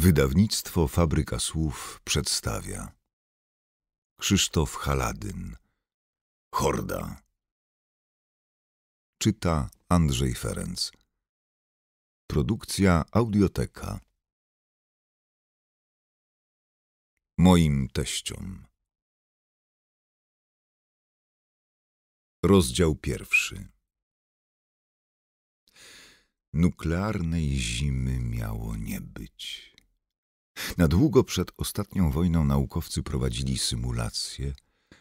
Wydawnictwo Fabryka Słów przedstawia Krzysztof Haladyn Horda Czyta Andrzej Ferenc Produkcja Audioteka Moim teściom Rozdział pierwszy Nuklearnej zimy miało nie być. Na długo przed ostatnią wojną naukowcy prowadzili symulacje,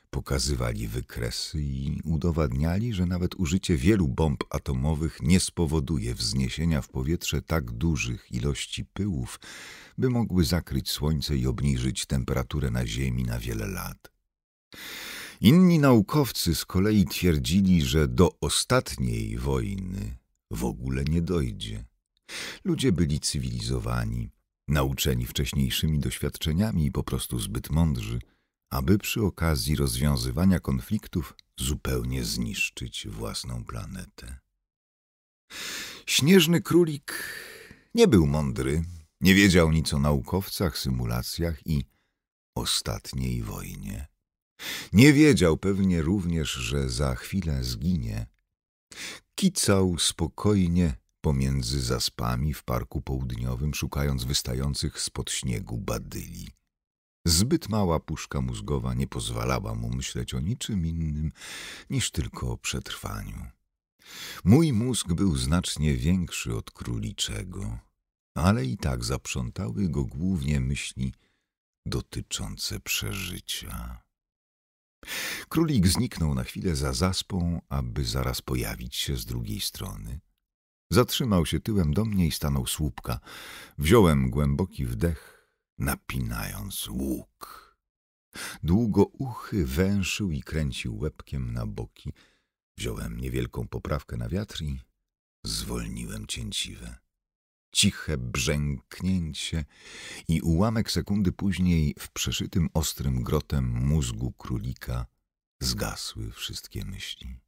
pokazywali wykresy i udowadniali, że nawet użycie wielu bomb atomowych nie spowoduje wzniesienia w powietrze tak dużych ilości pyłów, by mogły zakryć Słońce i obniżyć temperaturę na Ziemi na wiele lat. Inni naukowcy z kolei twierdzili, że do ostatniej wojny w ogóle nie dojdzie. Ludzie byli cywilizowani nauczeni wcześniejszymi doświadczeniami i po prostu zbyt mądrzy, aby przy okazji rozwiązywania konfliktów zupełnie zniszczyć własną planetę. Śnieżny królik nie był mądry, nie wiedział nic o naukowcach, symulacjach i ostatniej wojnie. Nie wiedział pewnie również, że za chwilę zginie. Kicał spokojnie pomiędzy zaspami w parku południowym, szukając wystających spod śniegu badyli. Zbyt mała puszka mózgowa nie pozwalała mu myśleć o niczym innym niż tylko o przetrwaniu. Mój mózg był znacznie większy od króliczego, ale i tak zaprzątały go głównie myśli dotyczące przeżycia. Królik zniknął na chwilę za zaspą, aby zaraz pojawić się z drugiej strony. Zatrzymał się tyłem do mnie i stanął słupka. Wziąłem głęboki wdech, napinając łuk. Długo uchy węszył i kręcił łebkiem na boki. Wziąłem niewielką poprawkę na wiatr i zwolniłem cięciwe. Ciche brzęknięcie i ułamek sekundy później w przeszytym ostrym grotem mózgu królika zgasły wszystkie myśli.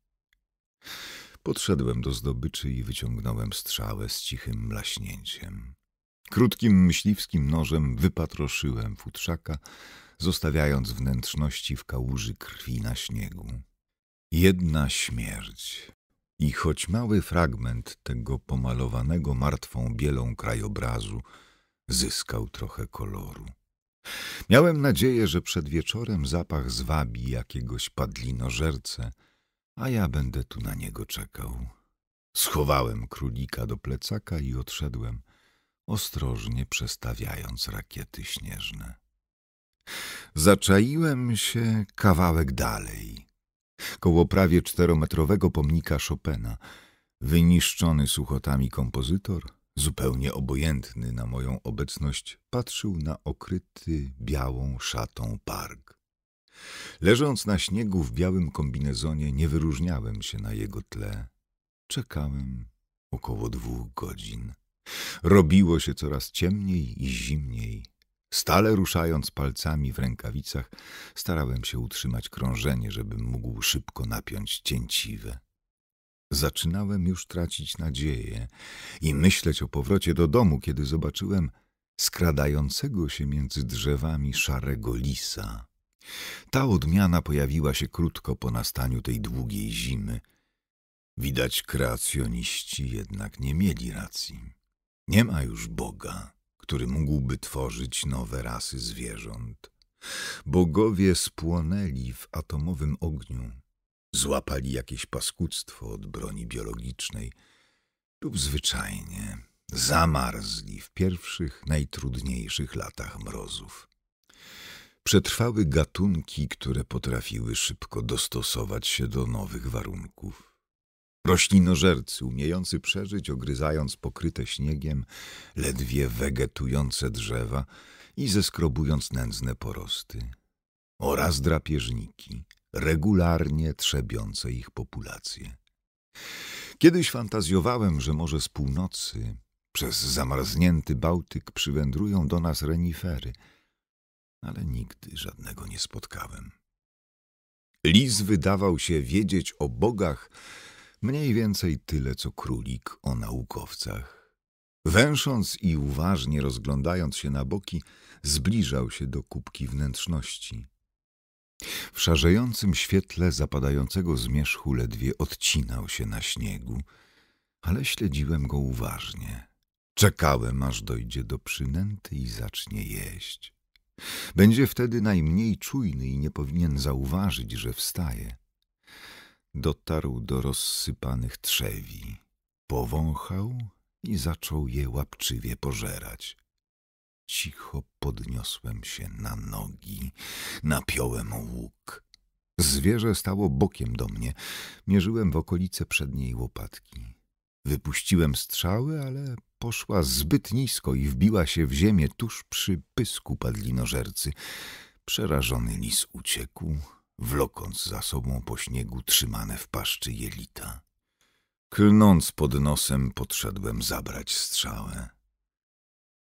Podszedłem do zdobyczy i wyciągnąłem strzałę z cichym mlaśnięciem. Krótkim myśliwskim nożem wypatroszyłem futrzaka, zostawiając wnętrzności w kałuży krwi na śniegu. Jedna śmierć. I choć mały fragment tego pomalowanego martwą bielą krajobrazu zyskał trochę koloru. Miałem nadzieję, że przed wieczorem zapach zwabi jakiegoś padlinożerce – a ja będę tu na niego czekał. Schowałem królika do plecaka i odszedłem, ostrożnie przestawiając rakiety śnieżne. Zaczaiłem się kawałek dalej, koło prawie czterometrowego pomnika Chopina. Wyniszczony suchotami kompozytor, zupełnie obojętny na moją obecność, patrzył na okryty białą szatą park. Leżąc na śniegu w białym kombinezonie, nie wyróżniałem się na jego tle. Czekałem około dwóch godzin. Robiło się coraz ciemniej i zimniej. Stale ruszając palcami w rękawicach, starałem się utrzymać krążenie, żebym mógł szybko napiąć cięciwe. Zaczynałem już tracić nadzieję i myśleć o powrocie do domu, kiedy zobaczyłem skradającego się między drzewami szarego lisa. Ta odmiana pojawiła się krótko po nastaniu tej długiej zimy. Widać, kreacjoniści jednak nie mieli racji. Nie ma już Boga, który mógłby tworzyć nowe rasy zwierząt. Bogowie spłonęli w atomowym ogniu, złapali jakieś paskudztwo od broni biologicznej lub zwyczajnie zamarzli w pierwszych, najtrudniejszych latach mrozów przetrwały gatunki, które potrafiły szybko dostosować się do nowych warunków. Roślinożercy, umiejący przeżyć, ogryzając pokryte śniegiem, ledwie wegetujące drzewa i zeskrobując nędzne porosty, oraz drapieżniki, regularnie trzebiące ich populacje. Kiedyś fantazjowałem, że może z północy, przez zamarznięty Bałtyk, przywędrują do nas renifery – ale nigdy żadnego nie spotkałem. Lis wydawał się wiedzieć o bogach mniej więcej tyle, co królik o naukowcach. Węsząc i uważnie rozglądając się na boki, zbliżał się do kubki wnętrzności. W szarzejącym świetle zapadającego zmierzchu ledwie odcinał się na śniegu, ale śledziłem go uważnie. Czekałem, aż dojdzie do przynęty i zacznie jeść. Będzie wtedy najmniej czujny i nie powinien zauważyć, że wstaje. Dotarł do rozsypanych trzewi, powąchał i zaczął je łapczywie pożerać. Cicho podniosłem się na nogi, napiąłem łuk. Zwierzę stało bokiem do mnie. Mierzyłem w okolice przedniej łopatki. Wypuściłem strzały, ale poszła zbyt nisko i wbiła się w ziemię tuż przy pysku padlinożercy. Przerażony lis uciekł, wlokąc za sobą po śniegu trzymane w paszczy jelita. Klnąc pod nosem podszedłem zabrać strzałę.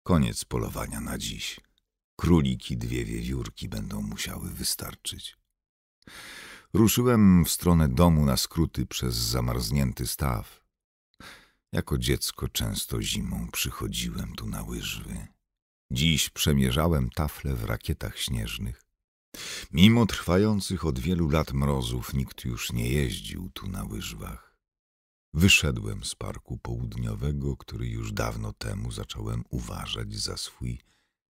Koniec polowania na dziś. Króliki dwie wiewiórki będą musiały wystarczyć. Ruszyłem w stronę domu na skróty przez zamarznięty staw. Jako dziecko często zimą przychodziłem tu na łyżwy. Dziś przemierzałem tafle w rakietach śnieżnych. Mimo trwających od wielu lat mrozów nikt już nie jeździł tu na łyżwach. Wyszedłem z parku południowego, który już dawno temu zacząłem uważać za swój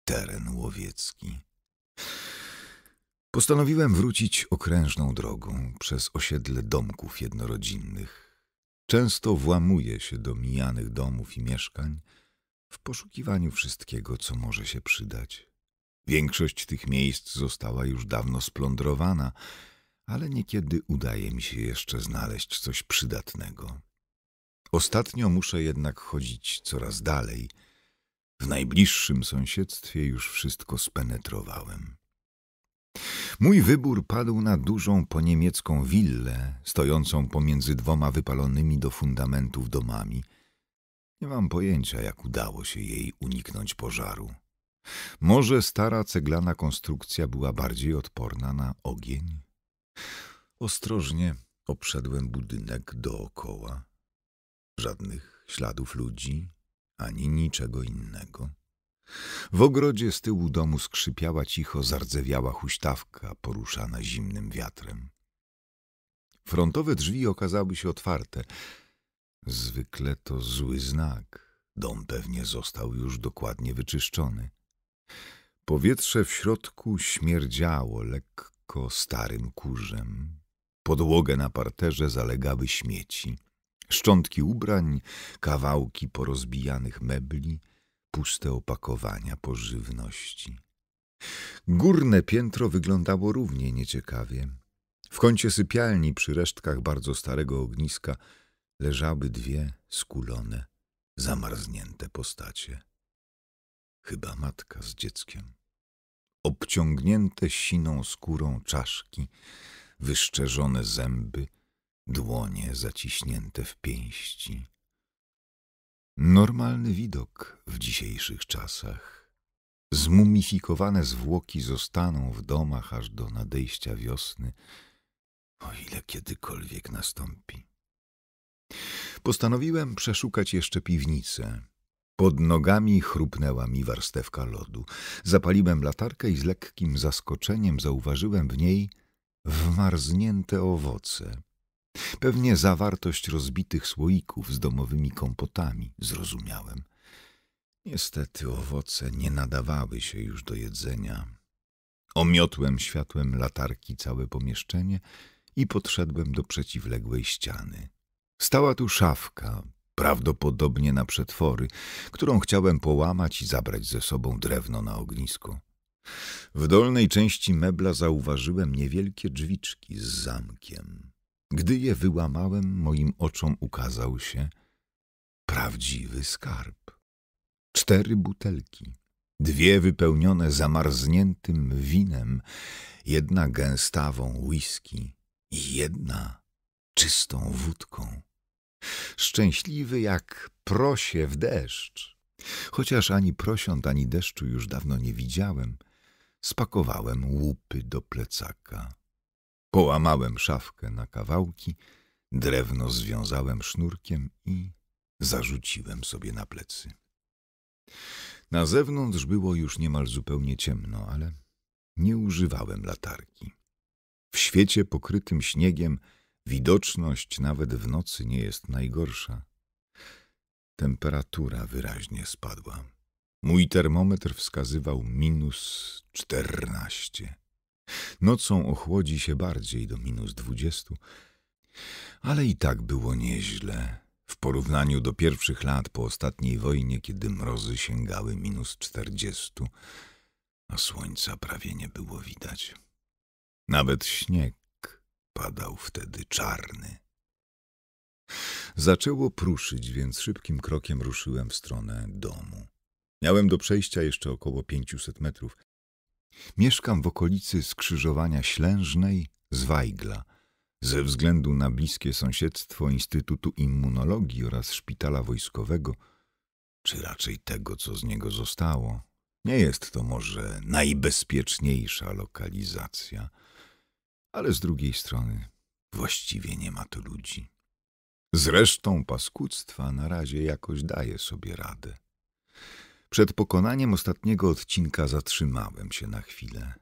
teren łowiecki. Postanowiłem wrócić okrężną drogą przez osiedle domków jednorodzinnych. Często włamuje się do mijanych domów i mieszkań w poszukiwaniu wszystkiego, co może się przydać. Większość tych miejsc została już dawno splądrowana, ale niekiedy udaje mi się jeszcze znaleźć coś przydatnego. Ostatnio muszę jednak chodzić coraz dalej. W najbliższym sąsiedztwie już wszystko spenetrowałem. Mój wybór padł na dużą poniemiecką willę, stojącą pomiędzy dwoma wypalonymi do fundamentów domami. Nie mam pojęcia, jak udało się jej uniknąć pożaru. Może stara ceglana konstrukcja była bardziej odporna na ogień? Ostrożnie obszedłem budynek dookoła. Żadnych śladów ludzi ani niczego innego. W ogrodzie z tyłu domu skrzypiała cicho zardzewiała huśtawka poruszana zimnym wiatrem. Frontowe drzwi okazały się otwarte. Zwykle to zły znak. Dom pewnie został już dokładnie wyczyszczony. Powietrze w środku śmierdziało lekko starym kurzem. Podłogę na parterze zalegały śmieci. Szczątki ubrań, kawałki porozbijanych mebli – puste opakowania pożywności. Górne piętro wyglądało równie nieciekawie. W kącie sypialni przy resztkach bardzo starego ogniska leżały dwie skulone, zamarznięte postacie. Chyba matka z dzieckiem. Obciągnięte siną skórą czaszki, wyszczerzone zęby, dłonie zaciśnięte w pięści. Normalny widok w dzisiejszych czasach. Zmumifikowane zwłoki zostaną w domach aż do nadejścia wiosny, o ile kiedykolwiek nastąpi. Postanowiłem przeszukać jeszcze piwnicę. Pod nogami chrupnęła mi warstewka lodu. Zapaliłem latarkę i z lekkim zaskoczeniem zauważyłem w niej wmarznięte owoce – Pewnie zawartość rozbitych słoików z domowymi kompotami, zrozumiałem. Niestety owoce nie nadawały się już do jedzenia. Omiotłem światłem latarki całe pomieszczenie i podszedłem do przeciwległej ściany. Stała tu szafka, prawdopodobnie na przetwory, którą chciałem połamać i zabrać ze sobą drewno na ognisko. W dolnej części mebla zauważyłem niewielkie drzwiczki z zamkiem. Gdy je wyłamałem, moim oczom ukazał się prawdziwy skarb. Cztery butelki, dwie wypełnione zamarzniętym winem, jedna gęstawą whisky i jedna czystą wódką. Szczęśliwy jak prosie w deszcz. Chociaż ani prosiąt, ani deszczu już dawno nie widziałem, spakowałem łupy do plecaka. Połamałem szafkę na kawałki, drewno związałem sznurkiem i zarzuciłem sobie na plecy. Na zewnątrz było już niemal zupełnie ciemno, ale nie używałem latarki. W świecie pokrytym śniegiem widoczność nawet w nocy nie jest najgorsza. Temperatura wyraźnie spadła. Mój termometr wskazywał minus czternaście. Nocą ochłodzi się bardziej do minus dwudziestu, ale i tak było nieźle w porównaniu do pierwszych lat po ostatniej wojnie, kiedy mrozy sięgały minus czterdziestu, a słońca prawie nie było widać. Nawet śnieg padał wtedy czarny. Zaczęło pruszyć, więc szybkim krokiem ruszyłem w stronę domu. Miałem do przejścia jeszcze około pięciuset metrów. Mieszkam w okolicy skrzyżowania Ślężnej z Wajgla. Ze względu na bliskie sąsiedztwo Instytutu Immunologii oraz Szpitala Wojskowego, czy raczej tego, co z niego zostało, nie jest to może najbezpieczniejsza lokalizacja, ale z drugiej strony właściwie nie ma tu ludzi. Zresztą paskudztwa na razie jakoś daje sobie radę. Przed pokonaniem ostatniego odcinka zatrzymałem się na chwilę.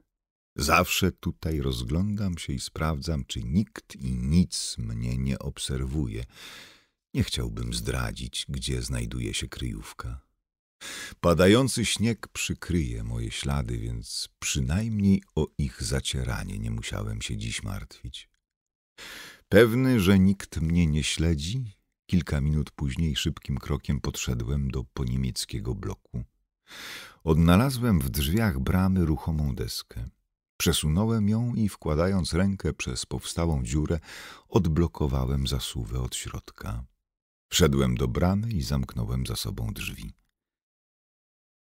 Zawsze tutaj rozglądam się i sprawdzam, czy nikt i nic mnie nie obserwuje. Nie chciałbym zdradzić, gdzie znajduje się kryjówka. Padający śnieg przykryje moje ślady, więc przynajmniej o ich zacieranie nie musiałem się dziś martwić. Pewny, że nikt mnie nie śledzi, Kilka minut później szybkim krokiem podszedłem do poniemieckiego bloku. Odnalazłem w drzwiach bramy ruchomą deskę. Przesunąłem ją i wkładając rękę przez powstałą dziurę, odblokowałem zasuwę od środka. Wszedłem do bramy i zamknąłem za sobą drzwi.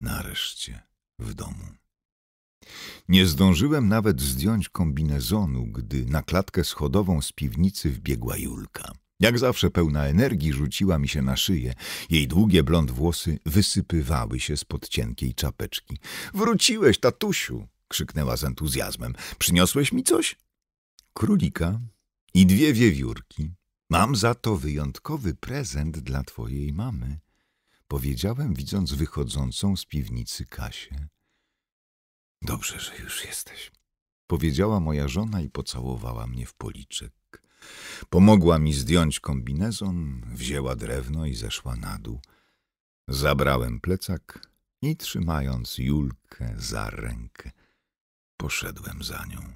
Nareszcie w domu. Nie zdążyłem nawet zdjąć kombinezonu, gdy na klatkę schodową z piwnicy wbiegła Julka. Jak zawsze pełna energii rzuciła mi się na szyję. Jej długie blond włosy wysypywały się spod cienkiej czapeczki. — Wróciłeś, tatusiu! — krzyknęła z entuzjazmem. — Przyniosłeś mi coś? — Królika i dwie wiewiórki. Mam za to wyjątkowy prezent dla twojej mamy — powiedziałem, widząc wychodzącą z piwnicy Kasię. — Dobrze, że już jesteś — powiedziała moja żona i pocałowała mnie w policzek. Pomogła mi zdjąć kombinezon, wzięła drewno i zeszła na dół. Zabrałem plecak i trzymając Julkę za rękę, poszedłem za nią.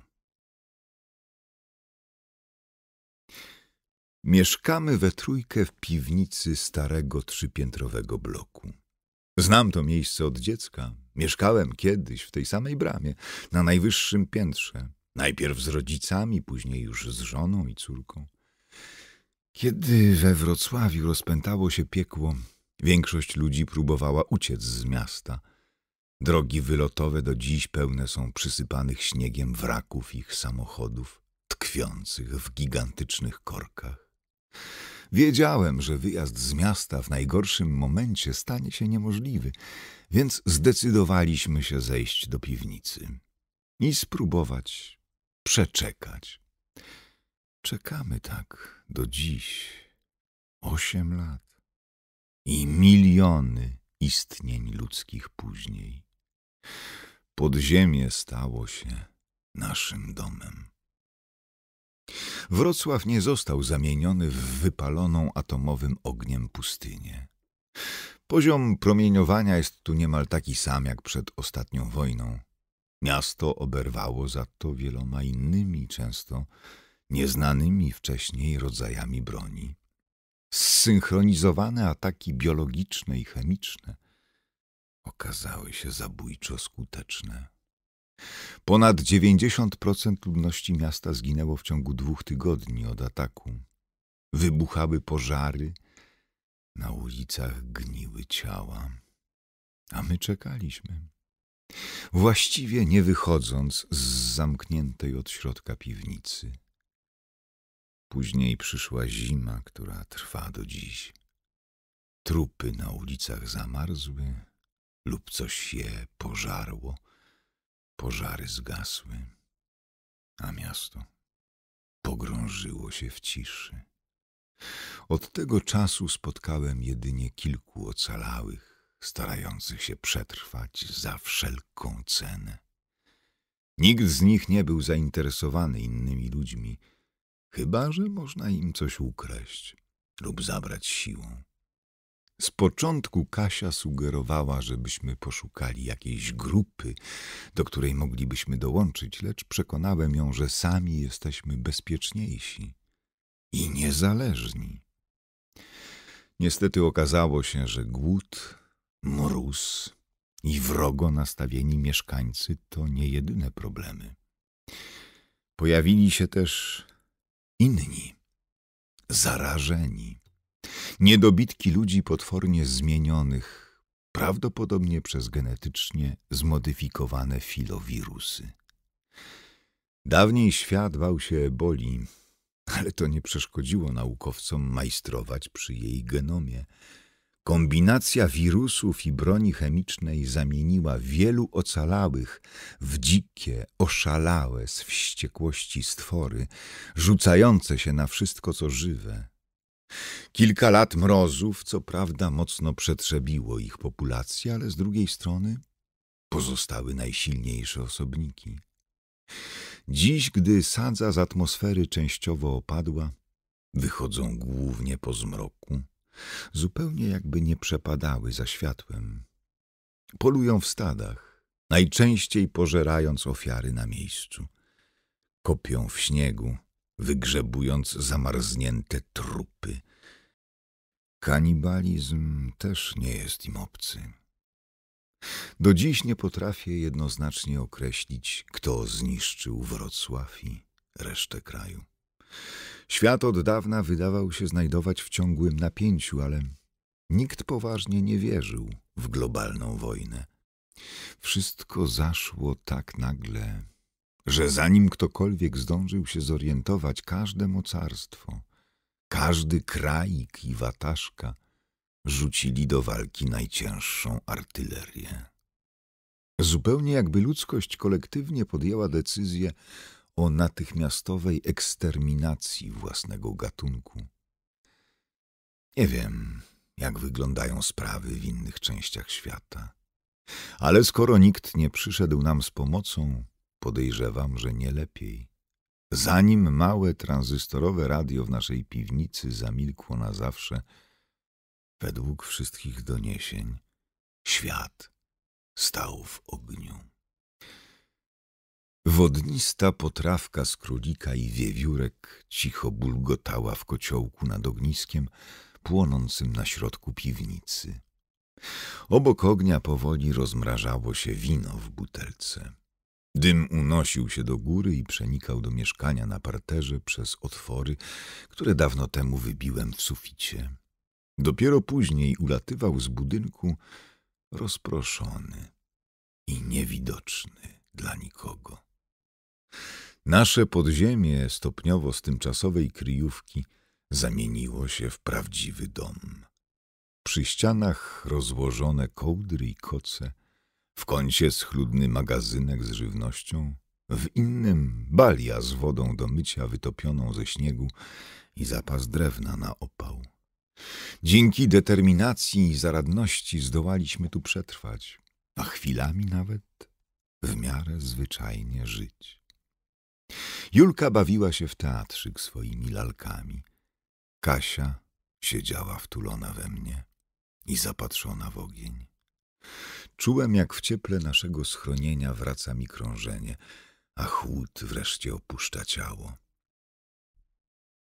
Mieszkamy we trójkę w piwnicy starego trzypiętrowego bloku. Znam to miejsce od dziecka. Mieszkałem kiedyś w tej samej bramie, na najwyższym piętrze. Najpierw z rodzicami, później już z żoną i córką. Kiedy we Wrocławiu rozpętało się piekło, większość ludzi próbowała uciec z miasta. Drogi wylotowe do dziś pełne są przysypanych śniegiem wraków ich samochodów, tkwiących w gigantycznych korkach. Wiedziałem, że wyjazd z miasta w najgorszym momencie stanie się niemożliwy, więc zdecydowaliśmy się zejść do piwnicy i spróbować przeczekać. Czekamy tak do dziś osiem lat i miliony istnień ludzkich później. Podziemie stało się naszym domem. Wrocław nie został zamieniony w wypaloną atomowym ogniem pustynię. Poziom promieniowania jest tu niemal taki sam jak przed ostatnią wojną. Miasto oberwało za to wieloma innymi, często nieznanymi wcześniej rodzajami broni. Zsynchronizowane ataki biologiczne i chemiczne okazały się zabójczo skuteczne. Ponad 90% ludności miasta zginęło w ciągu dwóch tygodni od ataku. Wybuchały pożary, na ulicach gniły ciała, a my czekaliśmy właściwie nie wychodząc z zamkniętej od środka piwnicy. Później przyszła zima, która trwa do dziś. Trupy na ulicach zamarzły lub coś je pożarło, pożary zgasły, a miasto pogrążyło się w ciszy. Od tego czasu spotkałem jedynie kilku ocalałych, starających się przetrwać za wszelką cenę. Nikt z nich nie był zainteresowany innymi ludźmi, chyba że można im coś ukraść lub zabrać siłą. Z początku Kasia sugerowała, żebyśmy poszukali jakiejś grupy, do której moglibyśmy dołączyć, lecz przekonałem ją, że sami jesteśmy bezpieczniejsi i niezależni. Niestety okazało się, że głód mróz i wrogo nastawieni mieszkańcy to nie jedyne problemy. Pojawili się też inni, zarażeni, niedobitki ludzi potwornie zmienionych, prawdopodobnie przez genetycznie zmodyfikowane filowirusy. Dawniej świat bał się eboli, ale to nie przeszkodziło naukowcom majstrować przy jej genomie – Kombinacja wirusów i broni chemicznej zamieniła wielu ocalałych w dzikie, oszalałe z wściekłości stwory, rzucające się na wszystko, co żywe. Kilka lat mrozów, co prawda, mocno przetrzebiło ich populację, ale z drugiej strony pozostały najsilniejsze osobniki. Dziś, gdy sadza z atmosfery częściowo opadła, wychodzą głównie po zmroku, zupełnie jakby nie przepadały za światłem. Polują w stadach, najczęściej pożerając ofiary na miejscu. Kopią w śniegu, wygrzebując zamarznięte trupy. Kanibalizm też nie jest im obcy. Do dziś nie potrafię jednoznacznie określić, kto zniszczył Wrocław i resztę kraju. Świat od dawna wydawał się znajdować w ciągłym napięciu, ale nikt poważnie nie wierzył w globalną wojnę. Wszystko zaszło tak nagle, że zanim ktokolwiek zdążył się zorientować, każde mocarstwo, każdy kraik i wataszka rzucili do walki najcięższą artylerię. Zupełnie jakby ludzkość kolektywnie podjęła decyzję o natychmiastowej eksterminacji własnego gatunku. Nie wiem, jak wyglądają sprawy w innych częściach świata, ale skoro nikt nie przyszedł nam z pomocą, podejrzewam, że nie lepiej. Zanim małe tranzystorowe radio w naszej piwnicy zamilkło na zawsze, według wszystkich doniesień, świat stał w ogniu. Wodnista potrawka z królika i wiewiórek cicho bulgotała w kociołku nad ogniskiem płonącym na środku piwnicy. Obok ognia powoli rozmrażało się wino w butelce. Dym unosił się do góry i przenikał do mieszkania na parterze przez otwory, które dawno temu wybiłem w suficie. Dopiero później ulatywał z budynku rozproszony i niewidoczny dla nikogo. Nasze podziemie stopniowo z tymczasowej kryjówki zamieniło się w prawdziwy dom. Przy ścianach rozłożone kołdry i koce, w kącie schludny magazynek z żywnością, w innym balia z wodą do mycia wytopioną ze śniegu i zapas drewna na opał. Dzięki determinacji i zaradności zdołaliśmy tu przetrwać, a chwilami nawet w miarę zwyczajnie żyć. Julka bawiła się w teatrzyk swoimi lalkami. Kasia siedziała wtulona we mnie i zapatrzona w ogień. Czułem, jak w cieple naszego schronienia wraca mi krążenie, a chłód wreszcie opuszcza ciało.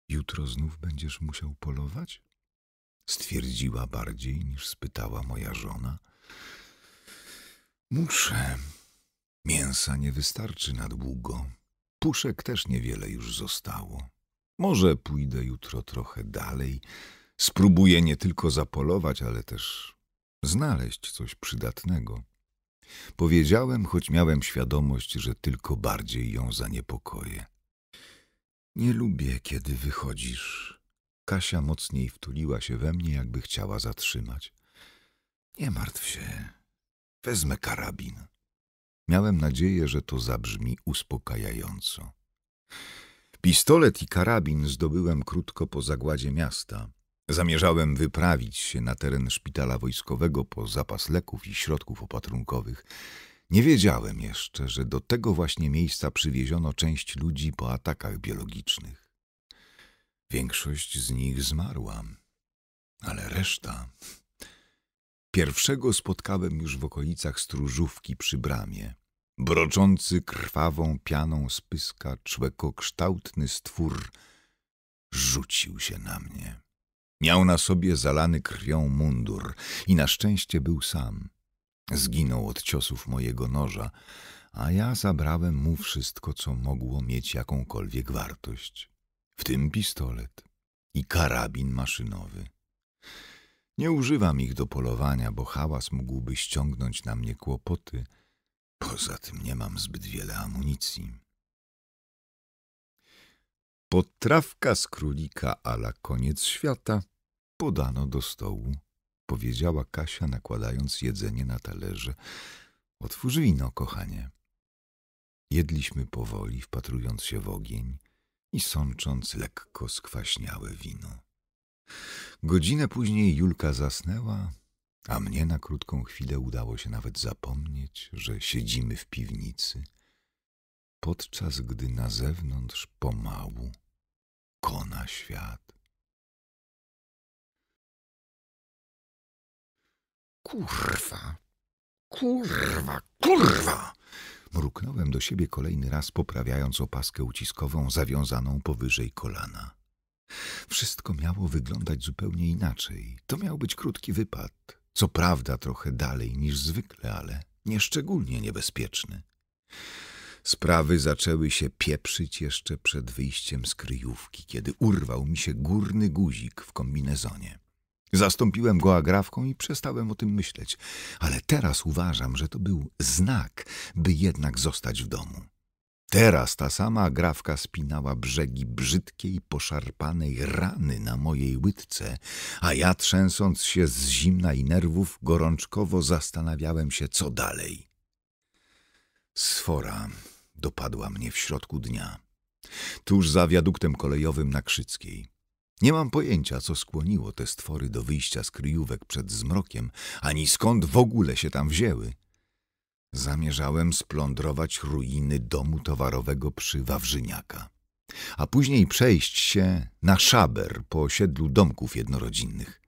Jutro znów będziesz musiał polować? Stwierdziła bardziej niż spytała moja żona. Muszę. Mięsa nie wystarczy na długo. Puszek też niewiele już zostało. Może pójdę jutro trochę dalej. Spróbuję nie tylko zapolować, ale też znaleźć coś przydatnego. Powiedziałem, choć miałem świadomość, że tylko bardziej ją zaniepokoję. Nie lubię, kiedy wychodzisz. Kasia mocniej wtuliła się we mnie, jakby chciała zatrzymać. Nie martw się. Wezmę karabin. Miałem nadzieję, że to zabrzmi uspokajająco. Pistolet i karabin zdobyłem krótko po zagładzie miasta. Zamierzałem wyprawić się na teren szpitala wojskowego po zapas leków i środków opatrunkowych. Nie wiedziałem jeszcze, że do tego właśnie miejsca przywieziono część ludzi po atakach biologicznych. Większość z nich zmarła, ale reszta Pierwszego spotkałem już w okolicach stróżówki przy bramie. Broczący krwawą pianą spyska człekokształtny stwór rzucił się na mnie. Miał na sobie zalany krwią mundur i na szczęście był sam. Zginął od ciosów mojego noża, a ja zabrałem mu wszystko, co mogło mieć jakąkolwiek wartość, w tym pistolet i karabin maszynowy. Nie używam ich do polowania, bo hałas mógłby ściągnąć na mnie kłopoty. Poza tym nie mam zbyt wiele amunicji. Potrawka z królika a la koniec świata podano do stołu, powiedziała Kasia, nakładając jedzenie na talerze. Otwórz wino, kochanie. Jedliśmy powoli, wpatrując się w ogień i sącząc lekko skwaśniałe wino. Godzinę później Julka zasnęła, a mnie na krótką chwilę udało się nawet zapomnieć, że siedzimy w piwnicy, podczas gdy na zewnątrz pomału kona świat. Kurwa, kurwa, kurwa! Mruknąłem do siebie kolejny raz, poprawiając opaskę uciskową zawiązaną powyżej kolana. Wszystko miało wyglądać zupełnie inaczej. To miał być krótki wypad. Co prawda trochę dalej niż zwykle, ale nieszczególnie niebezpieczny. Sprawy zaczęły się pieprzyć jeszcze przed wyjściem z kryjówki, kiedy urwał mi się górny guzik w kombinezonie. Zastąpiłem go agrafką i przestałem o tym myśleć, ale teraz uważam, że to był znak, by jednak zostać w domu. Teraz ta sama grawka spinała brzegi brzydkiej, poszarpanej rany na mojej łydce, a ja trzęsąc się z zimna i nerwów, gorączkowo zastanawiałem się, co dalej. Sfora dopadła mnie w środku dnia, tuż za wiaduktem kolejowym na Krzyckiej. Nie mam pojęcia, co skłoniło te stwory do wyjścia z kryjówek przed zmrokiem, ani skąd w ogóle się tam wzięły. Zamierzałem splądrować ruiny domu towarowego przy Wawrzyniaka, a później przejść się na szaber po osiedlu domków jednorodzinnych.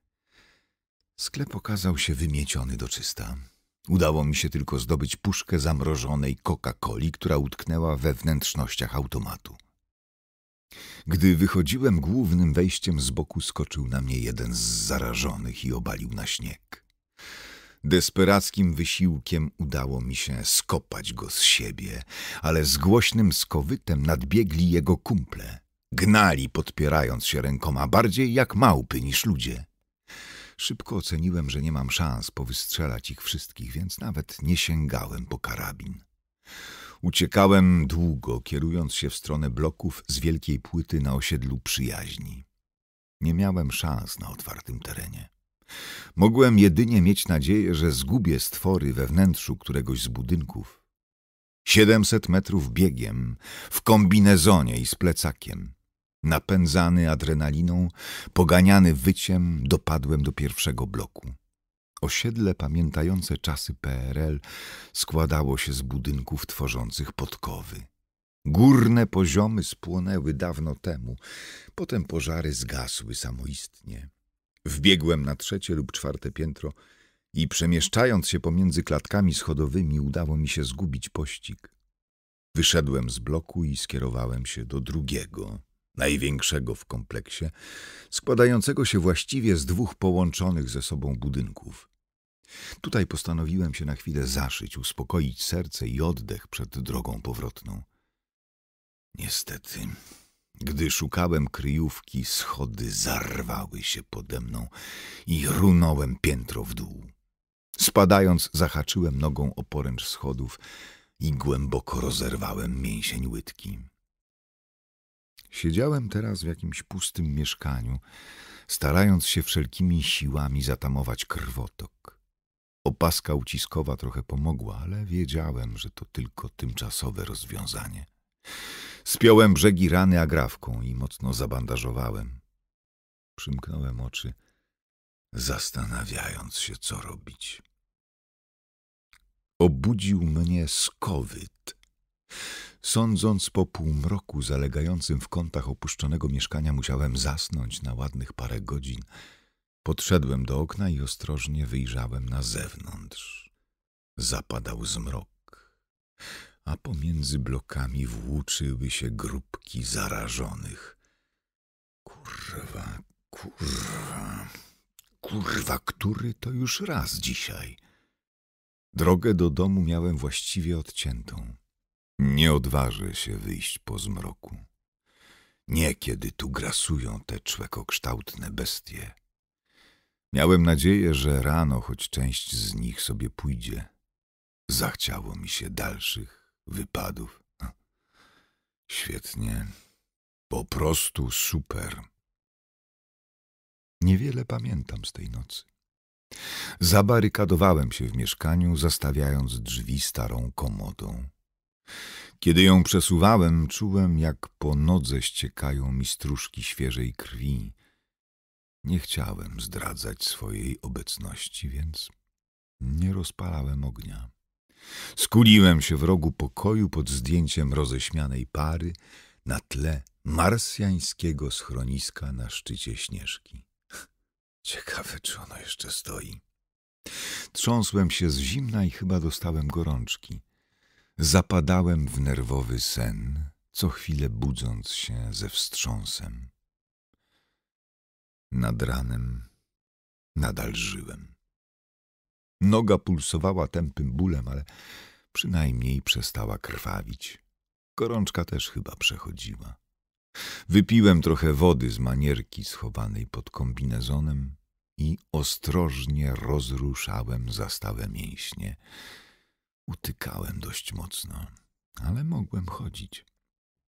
Sklep okazał się wymieciony do czysta. Udało mi się tylko zdobyć puszkę zamrożonej Coca-Coli, która utknęła we wnętrznościach automatu. Gdy wychodziłem głównym wejściem z boku, skoczył na mnie jeden z zarażonych i obalił na śnieg. Desperackim wysiłkiem udało mi się skopać go z siebie, ale z głośnym skowytem nadbiegli jego kumple. Gnali, podpierając się rękoma, bardziej jak małpy niż ludzie. Szybko oceniłem, że nie mam szans powystrzelać ich wszystkich, więc nawet nie sięgałem po karabin. Uciekałem długo, kierując się w stronę bloków z wielkiej płyty na osiedlu przyjaźni. Nie miałem szans na otwartym terenie. Mogłem jedynie mieć nadzieję, że zgubię stwory we wnętrzu któregoś z budynków. Siedemset metrów biegiem, w kombinezonie i z plecakiem. Napędzany adrenaliną, poganiany wyciem, dopadłem do pierwszego bloku. Osiedle pamiętające czasy PRL składało się z budynków tworzących podkowy. Górne poziomy spłonęły dawno temu, potem pożary zgasły samoistnie. Wbiegłem na trzecie lub czwarte piętro i przemieszczając się pomiędzy klatkami schodowymi udało mi się zgubić pościg. Wyszedłem z bloku i skierowałem się do drugiego, największego w kompleksie, składającego się właściwie z dwóch połączonych ze sobą budynków. Tutaj postanowiłem się na chwilę zaszyć, uspokoić serce i oddech przed drogą powrotną. Niestety... Gdy szukałem kryjówki, schody zarwały się pode mną i runąłem piętro w dół. Spadając, zahaczyłem nogą o poręcz schodów i głęboko rozerwałem mięsień łydki. Siedziałem teraz w jakimś pustym mieszkaniu, starając się wszelkimi siłami zatamować krwotok. Opaska uciskowa trochę pomogła, ale wiedziałem, że to tylko tymczasowe rozwiązanie. Spiąłem brzegi rany agrawką i mocno zabandażowałem. Przymknąłem oczy, zastanawiając się, co robić. Obudził mnie skowyt. Sądząc po półmroku zalegającym w kątach opuszczonego mieszkania, musiałem zasnąć na ładnych parę godzin. Podszedłem do okna i ostrożnie wyjrzałem na zewnątrz. Zapadał zmrok a pomiędzy blokami włóczyły się grupki zarażonych. Kurwa, kurwa, kurwa, który to już raz dzisiaj. Drogę do domu miałem właściwie odciętą. Nie odważę się wyjść po zmroku. Nie kiedy tu grasują te człekokształtne bestie. Miałem nadzieję, że rano choć część z nich sobie pójdzie. Zachciało mi się dalszych wypadów. Świetnie. Po prostu super. Niewiele pamiętam z tej nocy. Zabarykadowałem się w mieszkaniu, zastawiając drzwi starą komodą. Kiedy ją przesuwałem, czułem, jak po nodze ściekają mi strużki świeżej krwi. Nie chciałem zdradzać swojej obecności, więc nie rozpalałem ognia. Skuliłem się w rogu pokoju pod zdjęciem roześmianej pary na tle marsjańskiego schroniska na szczycie Śnieżki. Ciekawe, czy ono jeszcze stoi. Trząsłem się z zimna i chyba dostałem gorączki. Zapadałem w nerwowy sen, co chwilę budząc się ze wstrząsem. Nad ranem nadal żyłem. Noga pulsowała tępym bólem, ale przynajmniej przestała krwawić. Gorączka też chyba przechodziła. Wypiłem trochę wody z manierki schowanej pod kombinezonem i ostrożnie rozruszałem zastałe mięśnie. Utykałem dość mocno, ale mogłem chodzić.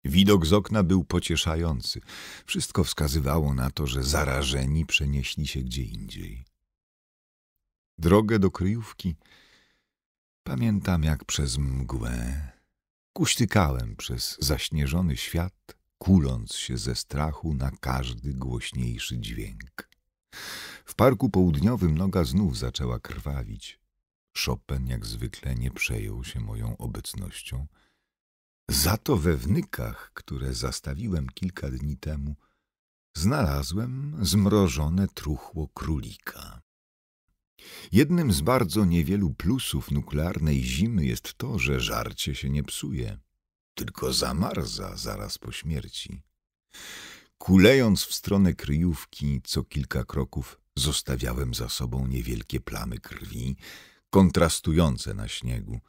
Widok z okna był pocieszający. Wszystko wskazywało na to, że zarażeni przenieśli się gdzie indziej drogę do kryjówki. Pamiętam jak przez mgłę kuśtykałem przez zaśnieżony świat, kuląc się ze strachu na każdy głośniejszy dźwięk. W parku południowym noga znów zaczęła krwawić. Chopin jak zwykle nie przejął się moją obecnością. Za to we wnykach, które zastawiłem kilka dni temu, znalazłem zmrożone truchło królika. Jednym z bardzo niewielu plusów nuklearnej zimy jest to, że żarcie się nie psuje, tylko zamarza zaraz po śmierci. Kulejąc w stronę kryjówki co kilka kroków, zostawiałem za sobą niewielkie plamy krwi, kontrastujące na śniegu.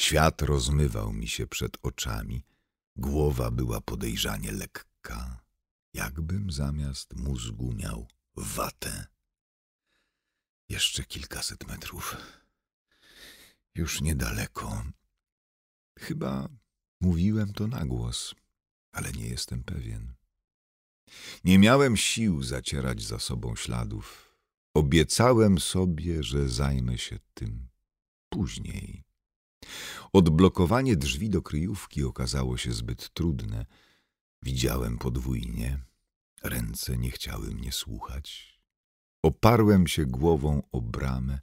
Świat rozmywał mi się przed oczami, głowa była podejrzanie lekka, jakbym zamiast mózgu miał watę. Jeszcze kilkaset metrów. Już niedaleko. Chyba mówiłem to na głos, ale nie jestem pewien. Nie miałem sił zacierać za sobą śladów. Obiecałem sobie, że zajmę się tym później. Odblokowanie drzwi do kryjówki okazało się zbyt trudne. Widziałem podwójnie. Ręce nie chciały mnie słuchać. Oparłem się głową o bramę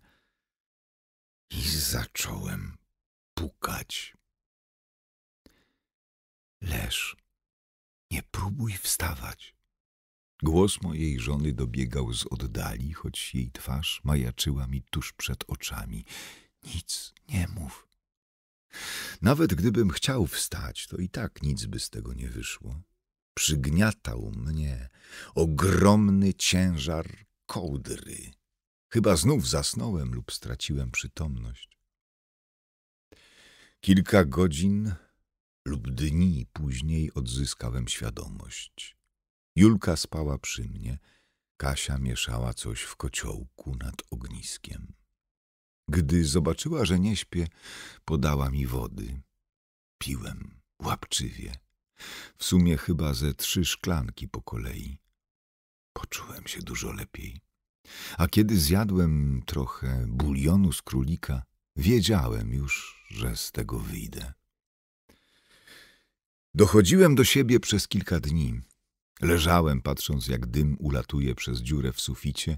i zacząłem pukać. Leż, nie próbuj wstawać. Głos mojej żony dobiegał z oddali, choć jej twarz majaczyła mi tuż przed oczami. Nic nie mów. Nawet gdybym chciał wstać, to i tak nic by z tego nie wyszło. Przygniatał mnie ogromny ciężar kołdry. Chyba znów zasnąłem lub straciłem przytomność. Kilka godzin lub dni później odzyskałem świadomość. Julka spała przy mnie, Kasia mieszała coś w kociołku nad ogniskiem. Gdy zobaczyła, że nie śpię, podała mi wody. Piłem łapczywie, w sumie chyba ze trzy szklanki po kolei. Poczułem się dużo lepiej. A kiedy zjadłem trochę bulionu z królika, wiedziałem już, że z tego wyjdę. Dochodziłem do siebie przez kilka dni. Leżałem, patrząc, jak dym ulatuje przez dziurę w suficie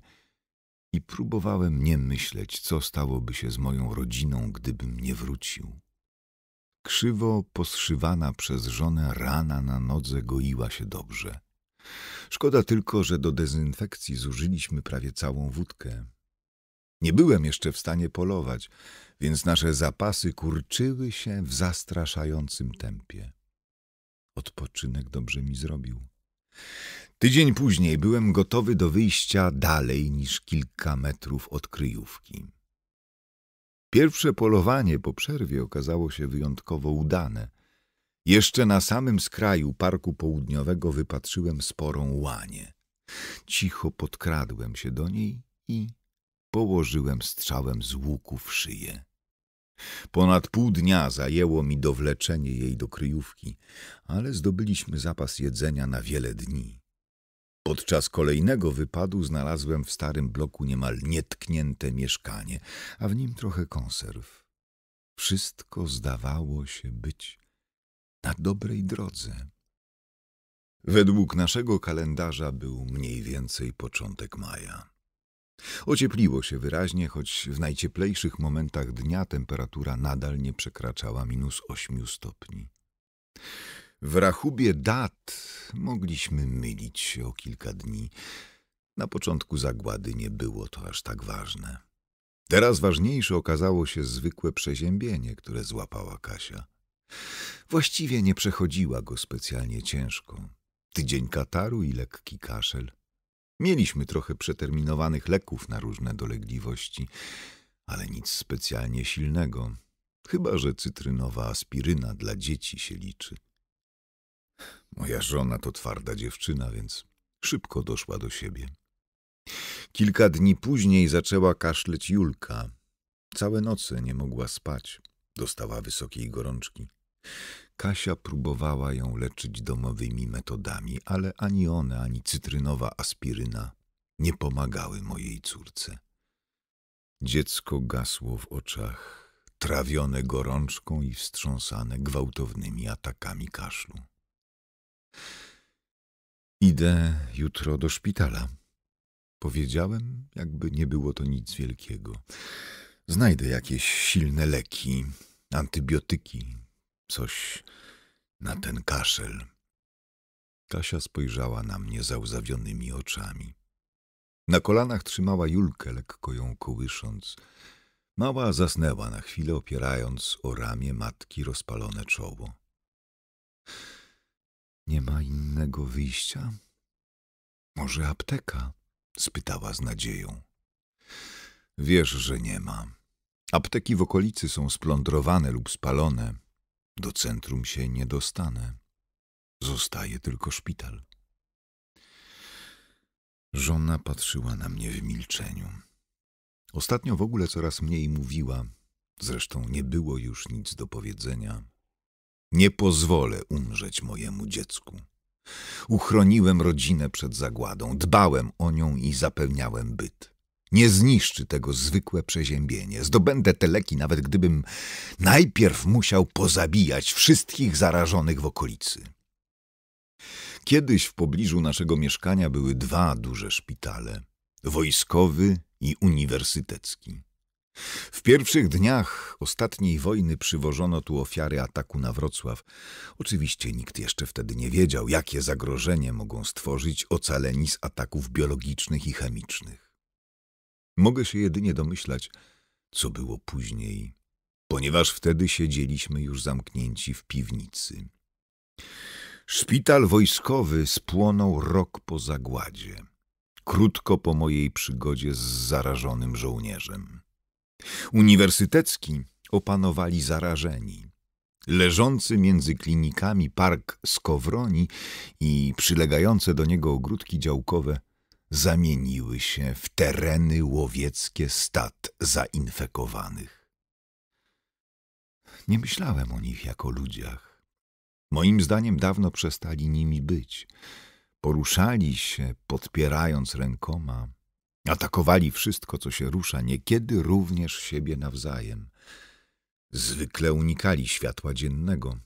i próbowałem nie myśleć, co stałoby się z moją rodziną, gdybym nie wrócił. Krzywo poszywana przez żonę rana na nodze goiła się dobrze. Szkoda tylko, że do dezynfekcji zużyliśmy prawie całą wódkę. Nie byłem jeszcze w stanie polować, więc nasze zapasy kurczyły się w zastraszającym tempie. Odpoczynek dobrze mi zrobił. Tydzień później byłem gotowy do wyjścia dalej niż kilka metrów od kryjówki. Pierwsze polowanie po przerwie okazało się wyjątkowo udane. Jeszcze na samym skraju Parku Południowego wypatrzyłem sporą łanię. Cicho podkradłem się do niej i położyłem strzałem z łuku w szyję. Ponad pół dnia zajęło mi dowleczenie jej do kryjówki, ale zdobyliśmy zapas jedzenia na wiele dni. Podczas kolejnego wypadu znalazłem w starym bloku niemal nietknięte mieszkanie, a w nim trochę konserw. Wszystko zdawało się być na dobrej drodze. Według naszego kalendarza był mniej więcej początek maja. Ociepliło się wyraźnie, choć w najcieplejszych momentach dnia temperatura nadal nie przekraczała minus ośmiu stopni. W rachubie dat mogliśmy mylić się o kilka dni. Na początku zagłady nie było to aż tak ważne. Teraz ważniejsze okazało się zwykłe przeziębienie, które złapała Kasia. Właściwie nie przechodziła go specjalnie ciężko. Tydzień kataru i lekki kaszel. Mieliśmy trochę przeterminowanych leków na różne dolegliwości, ale nic specjalnie silnego. Chyba, że cytrynowa aspiryna dla dzieci się liczy. Moja żona to twarda dziewczyna, więc szybko doszła do siebie. Kilka dni później zaczęła kaszleć Julka. Całe noce nie mogła spać. Dostała wysokiej gorączki. Kasia próbowała ją leczyć domowymi metodami, ale ani one, ani cytrynowa aspiryna nie pomagały mojej córce. Dziecko gasło w oczach, trawione gorączką i wstrząsane gwałtownymi atakami kaszlu. Idę jutro do szpitala. Powiedziałem, jakby nie było to nic wielkiego. Znajdę jakieś silne leki, antybiotyki, Coś na ten kaszel. Kasia spojrzała na mnie załzawionymi oczami. Na kolanach trzymała Julkę, lekko ją kołysząc. Mała zasnęła na chwilę, opierając o ramię matki rozpalone czoło. Nie ma innego wyjścia? Może apteka? spytała z nadzieją. Wiesz, że nie ma. Apteki w okolicy są splądrowane lub spalone. Do centrum się nie dostanę. Zostaje tylko szpital. Żona patrzyła na mnie w milczeniu. Ostatnio w ogóle coraz mniej mówiła, zresztą nie było już nic do powiedzenia. Nie pozwolę umrzeć mojemu dziecku. Uchroniłem rodzinę przed zagładą, dbałem o nią i zapewniałem byt. Nie zniszczy tego zwykłe przeziębienie. Zdobędę te leki, nawet gdybym najpierw musiał pozabijać wszystkich zarażonych w okolicy. Kiedyś w pobliżu naszego mieszkania były dwa duże szpitale wojskowy i uniwersytecki. W pierwszych dniach ostatniej wojny przywożono tu ofiary ataku na Wrocław. Oczywiście nikt jeszcze wtedy nie wiedział, jakie zagrożenie mogą stworzyć ocaleni z ataków biologicznych i chemicznych. Mogę się jedynie domyślać, co było później, ponieważ wtedy siedzieliśmy już zamknięci w piwnicy. Szpital wojskowy spłonął rok po zagładzie, krótko po mojej przygodzie z zarażonym żołnierzem. Uniwersytecki opanowali zarażeni. Leżący między klinikami park Skowroni i przylegające do niego ogródki działkowe zamieniły się w tereny łowieckie stad zainfekowanych. Nie myślałem o nich jako ludziach. Moim zdaniem dawno przestali nimi być. Poruszali się, podpierając rękoma. Atakowali wszystko, co się rusza, niekiedy również siebie nawzajem. Zwykle unikali światła dziennego,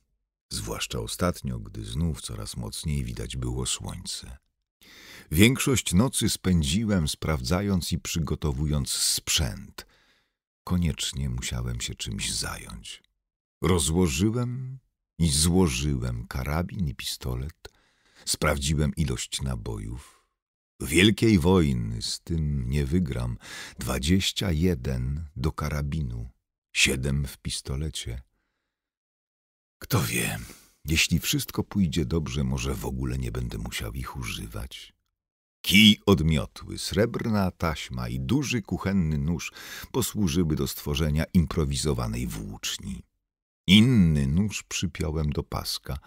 zwłaszcza ostatnio, gdy znów coraz mocniej widać było słońce. Większość nocy spędziłem sprawdzając i przygotowując sprzęt. Koniecznie musiałem się czymś zająć. Rozłożyłem i złożyłem karabin i pistolet. Sprawdziłem ilość nabojów. Wielkiej wojny z tym nie wygram. Dwadzieścia jeden do karabinu, siedem w pistolecie. Kto wie... Jeśli wszystko pójdzie dobrze, może w ogóle nie będę musiał ich używać. Kij odmiotły, srebrna taśma i duży kuchenny nóż posłużyły do stworzenia improwizowanej włóczni. Inny nóż przypiąłem do paska,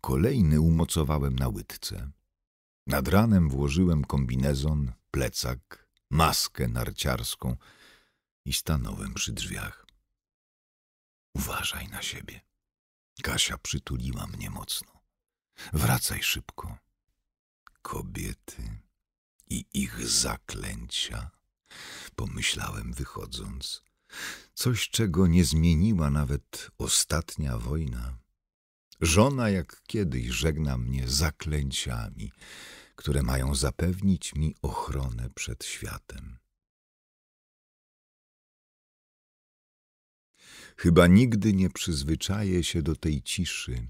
kolejny umocowałem na łydce. Nad ranem włożyłem kombinezon, plecak, maskę narciarską i stanąłem przy drzwiach. Uważaj na siebie. Kasia przytuliła mnie mocno. Wracaj szybko. Kobiety i ich zaklęcia, pomyślałem wychodząc. Coś, czego nie zmieniła nawet ostatnia wojna. Żona jak kiedyś żegna mnie zaklęciami, które mają zapewnić mi ochronę przed światem. Chyba nigdy nie przyzwyczaję się do tej ciszy,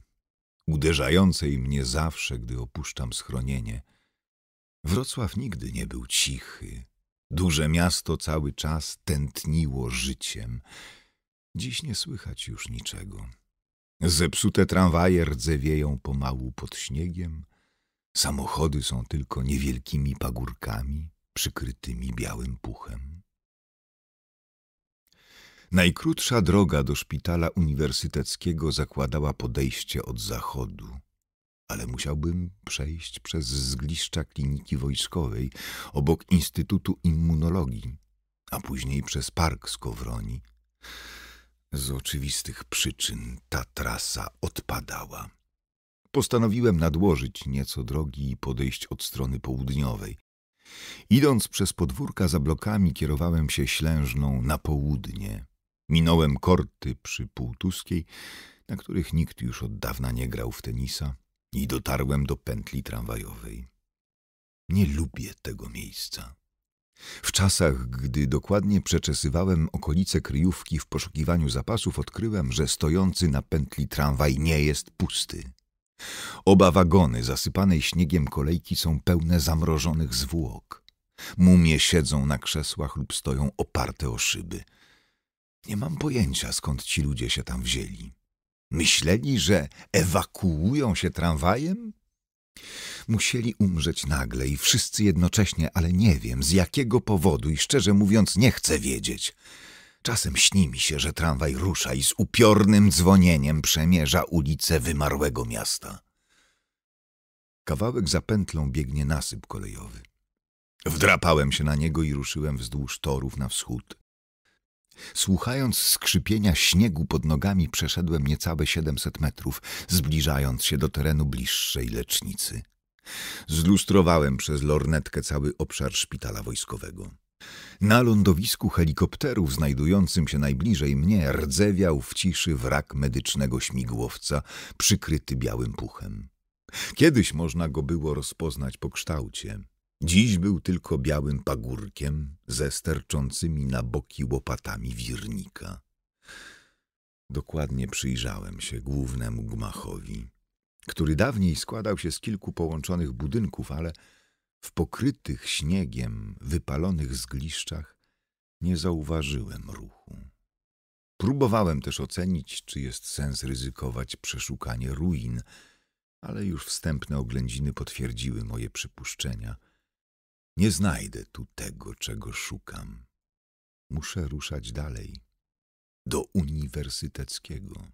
uderzającej mnie zawsze, gdy opuszczam schronienie. Wrocław nigdy nie był cichy. Duże miasto cały czas tętniło życiem. Dziś nie słychać już niczego. Zepsute tramwaje rdzewieją pomału pod śniegiem. Samochody są tylko niewielkimi pagórkami przykrytymi białym puchem. Najkrótsza droga do szpitala uniwersyteckiego zakładała podejście od zachodu, ale musiałbym przejść przez zgliszcza kliniki wojskowej obok Instytutu Immunologii, a później przez park z Kowroni. Z oczywistych przyczyn ta trasa odpadała. Postanowiłem nadłożyć nieco drogi i podejść od strony południowej. Idąc przez podwórka za blokami kierowałem się ślężną na południe, Minąłem korty przy Półtuskiej, na których nikt już od dawna nie grał w tenisa i dotarłem do pętli tramwajowej. Nie lubię tego miejsca. W czasach, gdy dokładnie przeczesywałem okolice kryjówki w poszukiwaniu zapasów, odkryłem, że stojący na pętli tramwaj nie jest pusty. Oba wagony zasypanej śniegiem kolejki są pełne zamrożonych zwłok. Mumie siedzą na krzesłach lub stoją oparte o szyby – nie mam pojęcia, skąd ci ludzie się tam wzięli. Myśleli, że ewakuują się tramwajem? Musieli umrzeć nagle i wszyscy jednocześnie, ale nie wiem z jakiego powodu i szczerze mówiąc nie chcę wiedzieć. Czasem śni mi się, że tramwaj rusza i z upiornym dzwonieniem przemierza ulice wymarłego miasta. Kawałek za pętlą biegnie nasyp kolejowy. Wdrapałem się na niego i ruszyłem wzdłuż torów na wschód. Słuchając skrzypienia śniegu pod nogami przeszedłem niecałe 700 metrów, zbliżając się do terenu bliższej lecznicy. Zlustrowałem przez lornetkę cały obszar szpitala wojskowego. Na lądowisku helikopterów znajdującym się najbliżej mnie rdzewiał w ciszy wrak medycznego śmigłowca przykryty białym puchem. Kiedyś można go było rozpoznać po kształcie. Dziś był tylko białym pagórkiem ze sterczącymi na boki łopatami wirnika. Dokładnie przyjrzałem się głównemu gmachowi, który dawniej składał się z kilku połączonych budynków, ale w pokrytych śniegiem, wypalonych zgliszczach nie zauważyłem ruchu. Próbowałem też ocenić, czy jest sens ryzykować przeszukanie ruin, ale już wstępne oględziny potwierdziły moje przypuszczenia – nie znajdę tu tego, czego szukam. Muszę ruszać dalej, do uniwersyteckiego.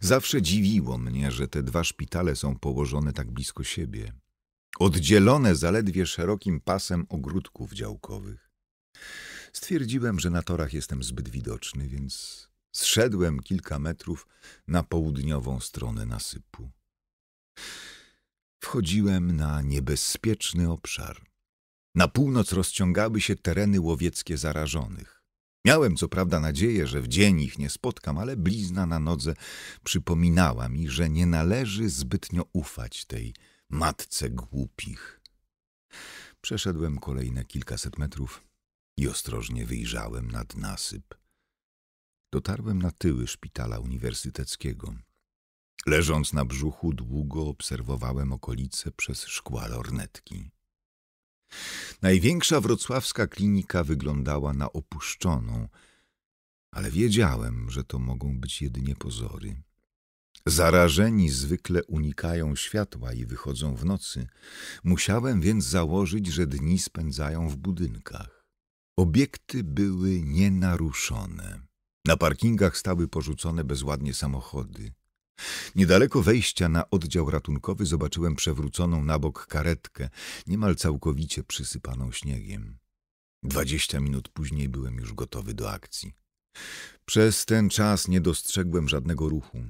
Zawsze dziwiło mnie, że te dwa szpitale są położone tak blisko siebie, oddzielone zaledwie szerokim pasem ogródków działkowych. Stwierdziłem, że na torach jestem zbyt widoczny, więc zszedłem kilka metrów na południową stronę nasypu wchodziłem na niebezpieczny obszar. Na północ rozciągały się tereny łowieckie zarażonych. Miałem co prawda nadzieję, że w dzień ich nie spotkam, ale blizna na nodze przypominała mi, że nie należy zbytnio ufać tej matce głupich. Przeszedłem kolejne kilkaset metrów i ostrożnie wyjrzałem nad nasyp. Dotarłem na tyły szpitala uniwersyteckiego. Leżąc na brzuchu, długo obserwowałem okolice przez szkła lornetki. Największa wrocławska klinika wyglądała na opuszczoną, ale wiedziałem, że to mogą być jedynie pozory. Zarażeni zwykle unikają światła i wychodzą w nocy. Musiałem więc założyć, że dni spędzają w budynkach. Obiekty były nienaruszone. Na parkingach stały porzucone bezładnie samochody. Niedaleko wejścia na oddział ratunkowy zobaczyłem przewróconą na bok karetkę, niemal całkowicie przysypaną śniegiem. Dwadzieścia minut później byłem już gotowy do akcji. Przez ten czas nie dostrzegłem żadnego ruchu.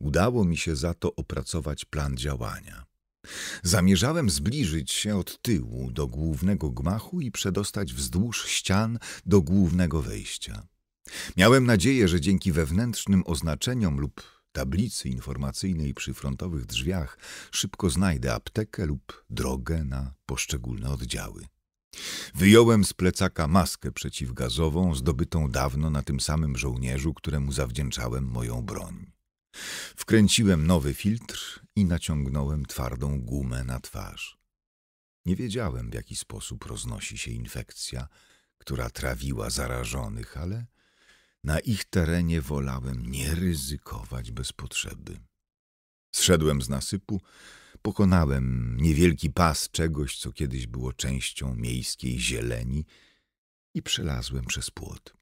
Udało mi się za to opracować plan działania. Zamierzałem zbliżyć się od tyłu do głównego gmachu i przedostać wzdłuż ścian do głównego wejścia. Miałem nadzieję, że dzięki wewnętrznym oznaczeniom lub tablicy informacyjnej przy frontowych drzwiach szybko znajdę aptekę lub drogę na poszczególne oddziały. Wyjąłem z plecaka maskę przeciwgazową, zdobytą dawno na tym samym żołnierzu, któremu zawdzięczałem moją broń. Wkręciłem nowy filtr i naciągnąłem twardą gumę na twarz. Nie wiedziałem, w jaki sposób roznosi się infekcja, która trawiła zarażonych, ale na ich terenie wolałem nie ryzykować bez potrzeby. Zszedłem z nasypu, pokonałem niewielki pas czegoś, co kiedyś było częścią miejskiej zieleni i przelazłem przez płot.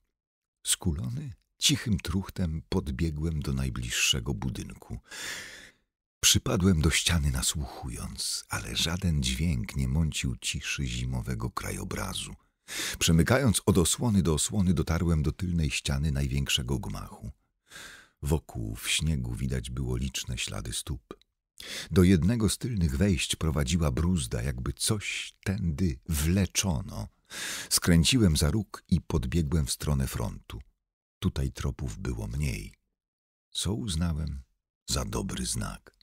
Skulony, cichym truchtem podbiegłem do najbliższego budynku. Przypadłem do ściany nasłuchując, ale żaden dźwięk nie mącił ciszy zimowego krajobrazu. Przemykając od osłony do osłony, dotarłem do tylnej ściany największego gmachu. Wokół w śniegu widać było liczne ślady stóp. Do jednego z tylnych wejść prowadziła bruzda, jakby coś tędy wleczono. Skręciłem za róg i podbiegłem w stronę frontu. Tutaj tropów było mniej, co uznałem za dobry znak.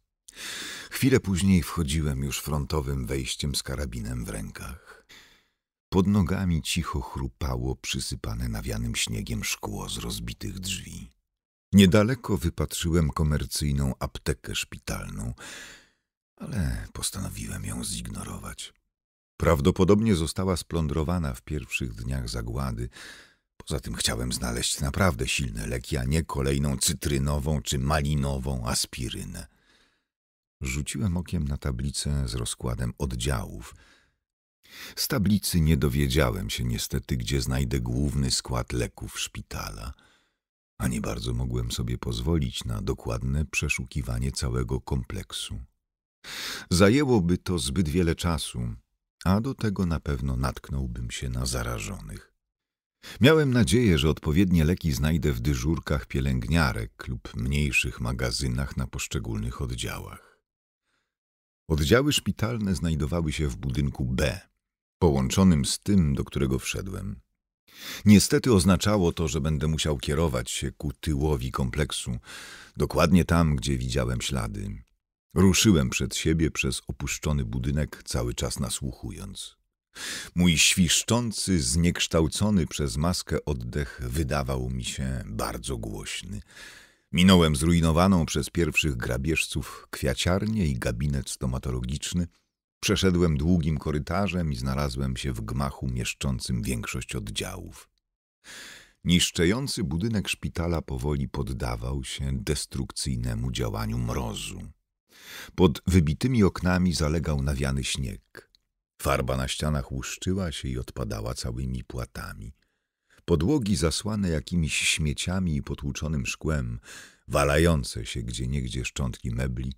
Chwilę później wchodziłem już frontowym wejściem z karabinem w rękach. Pod nogami cicho chrupało przysypane nawianym śniegiem szkło z rozbitych drzwi. Niedaleko wypatrzyłem komercyjną aptekę szpitalną, ale postanowiłem ją zignorować. Prawdopodobnie została splądrowana w pierwszych dniach zagłady. Poza tym chciałem znaleźć naprawdę silne leki, a nie kolejną cytrynową czy malinową aspirynę. Rzuciłem okiem na tablicę z rozkładem oddziałów – z tablicy nie dowiedziałem się niestety, gdzie znajdę główny skład leków szpitala, a nie bardzo mogłem sobie pozwolić na dokładne przeszukiwanie całego kompleksu. Zajęłoby to zbyt wiele czasu, a do tego na pewno natknąłbym się na zarażonych. Miałem nadzieję, że odpowiednie leki znajdę w dyżurkach pielęgniarek lub mniejszych magazynach na poszczególnych oddziałach. Oddziały szpitalne znajdowały się w budynku B, połączonym z tym, do którego wszedłem. Niestety oznaczało to, że będę musiał kierować się ku tyłowi kompleksu, dokładnie tam, gdzie widziałem ślady. Ruszyłem przed siebie przez opuszczony budynek, cały czas nasłuchując. Mój świszczący, zniekształcony przez maskę oddech wydawał mi się bardzo głośny. Minąłem zrujnowaną przez pierwszych grabieżców kwiaciarnię i gabinet stomatologiczny – Przeszedłem długim korytarzem i znalazłem się w gmachu mieszczącym większość oddziałów. Niszczejący budynek szpitala powoli poddawał się destrukcyjnemu działaniu mrozu. Pod wybitymi oknami zalegał nawiany śnieg. Farba na ścianach łuszczyła się i odpadała całymi płatami. Podłogi zasłane jakimiś śmieciami i potłuczonym szkłem, walające się gdzieniegdzie szczątki mebli,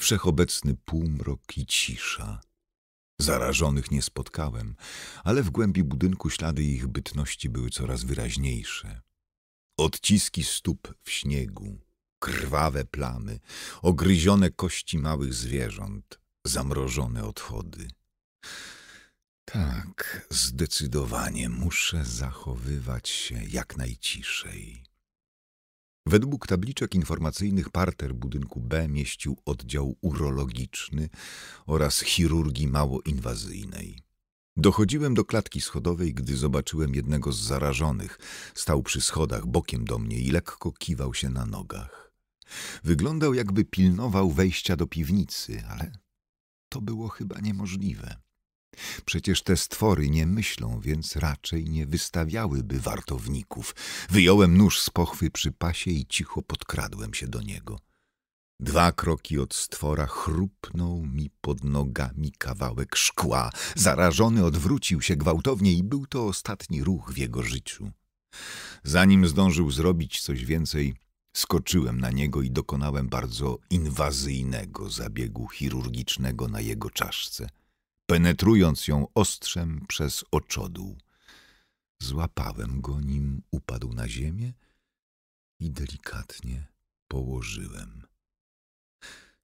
wszechobecny półmrok i cisza. Zarażonych nie spotkałem, ale w głębi budynku ślady ich bytności były coraz wyraźniejsze. Odciski stóp w śniegu, krwawe plamy, ogryzione kości małych zwierząt, zamrożone odchody. Tak, zdecydowanie muszę zachowywać się jak najciszej. Według tabliczek informacyjnych parter budynku B mieścił oddział urologiczny oraz chirurgii małoinwazyjnej. Dochodziłem do klatki schodowej, gdy zobaczyłem jednego z zarażonych. Stał przy schodach bokiem do mnie i lekko kiwał się na nogach. Wyglądał jakby pilnował wejścia do piwnicy, ale to było chyba niemożliwe. Przecież te stwory nie myślą, więc raczej nie wystawiałyby wartowników. Wyjąłem nóż z pochwy przy pasie i cicho podkradłem się do niego. Dwa kroki od stwora chrupnął mi pod nogami kawałek szkła. Zarażony odwrócił się gwałtownie i był to ostatni ruch w jego życiu. Zanim zdążył zrobić coś więcej, skoczyłem na niego i dokonałem bardzo inwazyjnego zabiegu chirurgicznego na jego czaszce – penetrując ją ostrzem przez oczodół. Złapałem go, nim upadł na ziemię i delikatnie położyłem.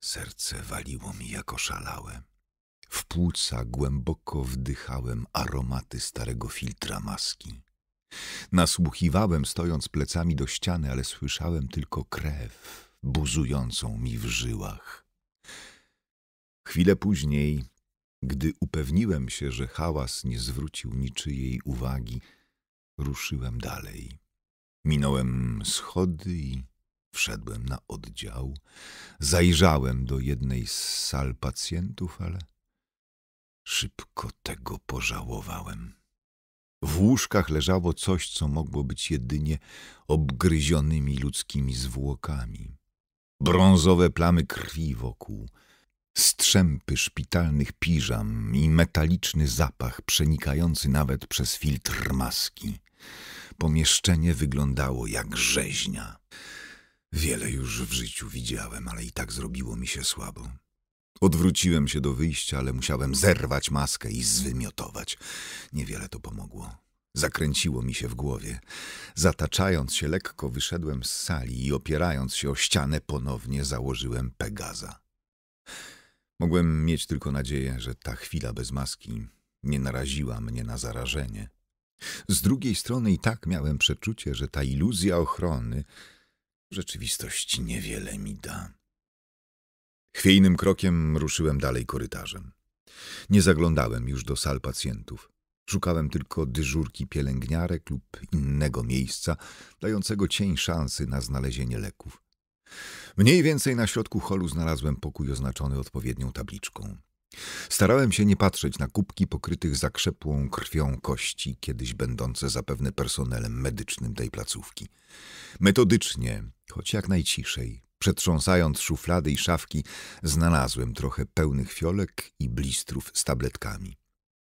Serce waliło mi jako szalałe. W płuca głęboko wdychałem aromaty starego filtra maski. Nasłuchiwałem, stojąc plecami do ściany, ale słyszałem tylko krew buzującą mi w żyłach. Chwilę później gdy upewniłem się, że hałas nie zwrócił niczyjej uwagi, ruszyłem dalej. Minąłem schody i wszedłem na oddział. Zajrzałem do jednej z sal pacjentów, ale szybko tego pożałowałem. W łóżkach leżało coś, co mogło być jedynie obgryzionymi ludzkimi zwłokami. Brązowe plamy krwi wokół – strzępy szpitalnych piżam i metaliczny zapach przenikający nawet przez filtr maski. Pomieszczenie wyglądało jak rzeźnia. Wiele już w życiu widziałem, ale i tak zrobiło mi się słabo. Odwróciłem się do wyjścia, ale musiałem zerwać maskę i zwymiotować. Niewiele to pomogło. Zakręciło mi się w głowie. Zataczając się lekko, wyszedłem z sali i opierając się o ścianę, ponownie założyłem Pegaza. Mogłem mieć tylko nadzieję, że ta chwila bez maski nie naraziła mnie na zarażenie. Z drugiej strony i tak miałem przeczucie, że ta iluzja ochrony w rzeczywistości niewiele mi da. Chwiejnym krokiem ruszyłem dalej korytarzem. Nie zaglądałem już do sal pacjentów. Szukałem tylko dyżurki pielęgniarek lub innego miejsca, dającego cień szansy na znalezienie leków. Mniej więcej na środku holu znalazłem pokój oznaczony odpowiednią tabliczką. Starałem się nie patrzeć na kubki pokrytych zakrzepłą krwią kości, kiedyś będące zapewne personelem medycznym tej placówki. Metodycznie, choć jak najciszej, przetrząsając szuflady i szafki, znalazłem trochę pełnych fiolek i blistrów z tabletkami.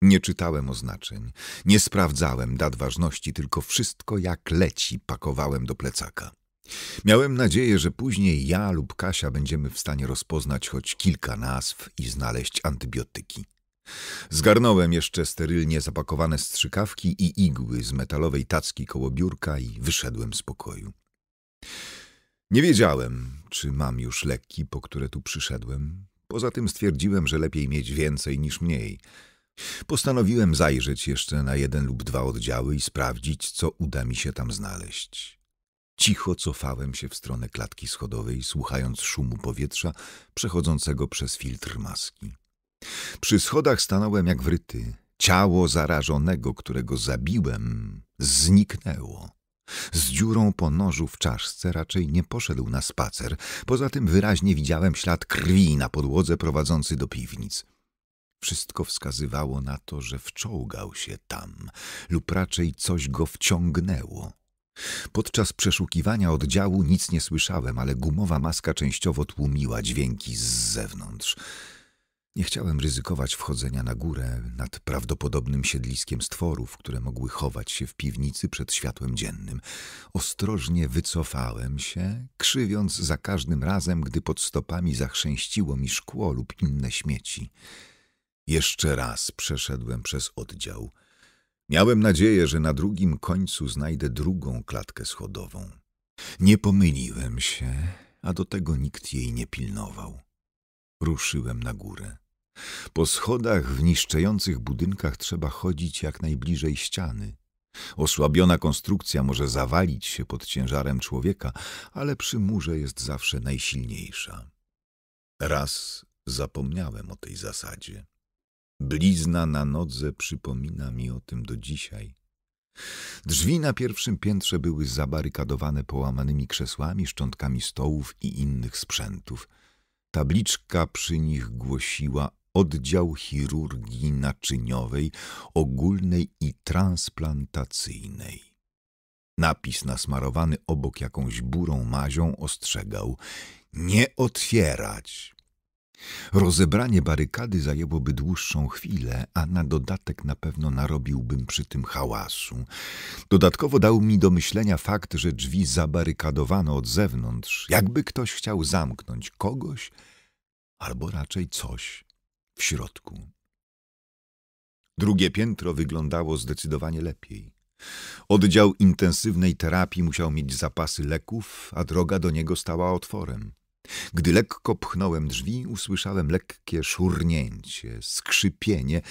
Nie czytałem oznaczeń, nie sprawdzałem dat ważności, tylko wszystko jak leci pakowałem do plecaka. Miałem nadzieję, że później ja lub Kasia będziemy w stanie rozpoznać choć kilka nazw i znaleźć antybiotyki. Zgarnąłem jeszcze sterylnie zapakowane strzykawki i igły z metalowej tacki koło biurka i wyszedłem z pokoju. Nie wiedziałem, czy mam już leki, po które tu przyszedłem. Poza tym stwierdziłem, że lepiej mieć więcej niż mniej. Postanowiłem zajrzeć jeszcze na jeden lub dwa oddziały i sprawdzić, co uda mi się tam znaleźć. Cicho cofałem się w stronę klatki schodowej, słuchając szumu powietrza przechodzącego przez filtr maski. Przy schodach stanąłem jak wryty. Ciało zarażonego, którego zabiłem, zniknęło. Z dziurą po nożu w czaszce raczej nie poszedł na spacer. Poza tym wyraźnie widziałem ślad krwi na podłodze prowadzący do piwnic. Wszystko wskazywało na to, że wczołgał się tam lub raczej coś go wciągnęło. Podczas przeszukiwania oddziału nic nie słyszałem, ale gumowa maska częściowo tłumiła dźwięki z zewnątrz. Nie chciałem ryzykować wchodzenia na górę nad prawdopodobnym siedliskiem stworów, które mogły chować się w piwnicy przed światłem dziennym. Ostrożnie wycofałem się, krzywiąc za każdym razem, gdy pod stopami zachrzęściło mi szkło lub inne śmieci. Jeszcze raz przeszedłem przez oddział – Miałem nadzieję, że na drugim końcu znajdę drugą klatkę schodową. Nie pomyliłem się, a do tego nikt jej nie pilnował. Ruszyłem na górę. Po schodach w niszczejących budynkach trzeba chodzić jak najbliżej ściany. Osłabiona konstrukcja może zawalić się pod ciężarem człowieka, ale przy murze jest zawsze najsilniejsza. Raz zapomniałem o tej zasadzie. Blizna na nodze przypomina mi o tym do dzisiaj. Drzwi na pierwszym piętrze były zabarykadowane połamanymi krzesłami, szczątkami stołów i innych sprzętów. Tabliczka przy nich głosiła oddział chirurgii naczyniowej, ogólnej i transplantacyjnej. Napis nasmarowany obok jakąś burą mazią ostrzegał – nie otwierać, Rozebranie barykady zajęłoby dłuższą chwilę, a na dodatek na pewno narobiłbym przy tym hałasu. Dodatkowo dał mi do myślenia fakt, że drzwi zabarykadowano od zewnątrz, jakby ktoś chciał zamknąć kogoś albo raczej coś w środku. Drugie piętro wyglądało zdecydowanie lepiej. Oddział intensywnej terapii musiał mieć zapasy leków, a droga do niego stała otworem. Gdy lekko pchnąłem drzwi, usłyszałem lekkie szurnięcie, skrzypienie,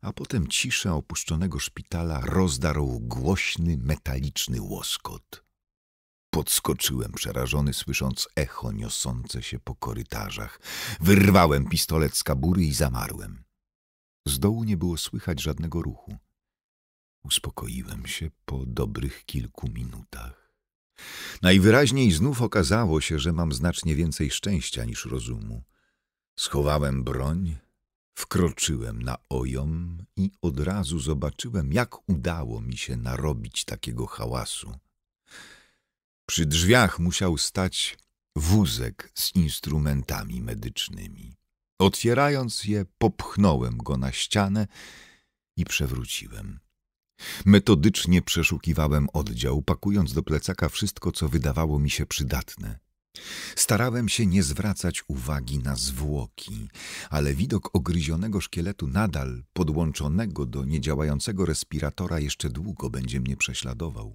a potem ciszę opuszczonego szpitala rozdarł głośny, metaliczny łoskot. Podskoczyłem przerażony, słysząc echo niosące się po korytarzach. Wyrwałem pistolet z kabury i zamarłem. Z dołu nie było słychać żadnego ruchu. Uspokoiłem się po dobrych kilku minutach. Najwyraźniej znów okazało się, że mam znacznie więcej szczęścia niż rozumu. Schowałem broń, wkroczyłem na ojom i od razu zobaczyłem, jak udało mi się narobić takiego hałasu. Przy drzwiach musiał stać wózek z instrumentami medycznymi. Otwierając je, popchnąłem go na ścianę i przewróciłem. Metodycznie przeszukiwałem oddział, pakując do plecaka wszystko, co wydawało mi się przydatne. Starałem się nie zwracać uwagi na zwłoki, ale widok ogryzionego szkieletu nadal podłączonego do niedziałającego respiratora jeszcze długo będzie mnie prześladował.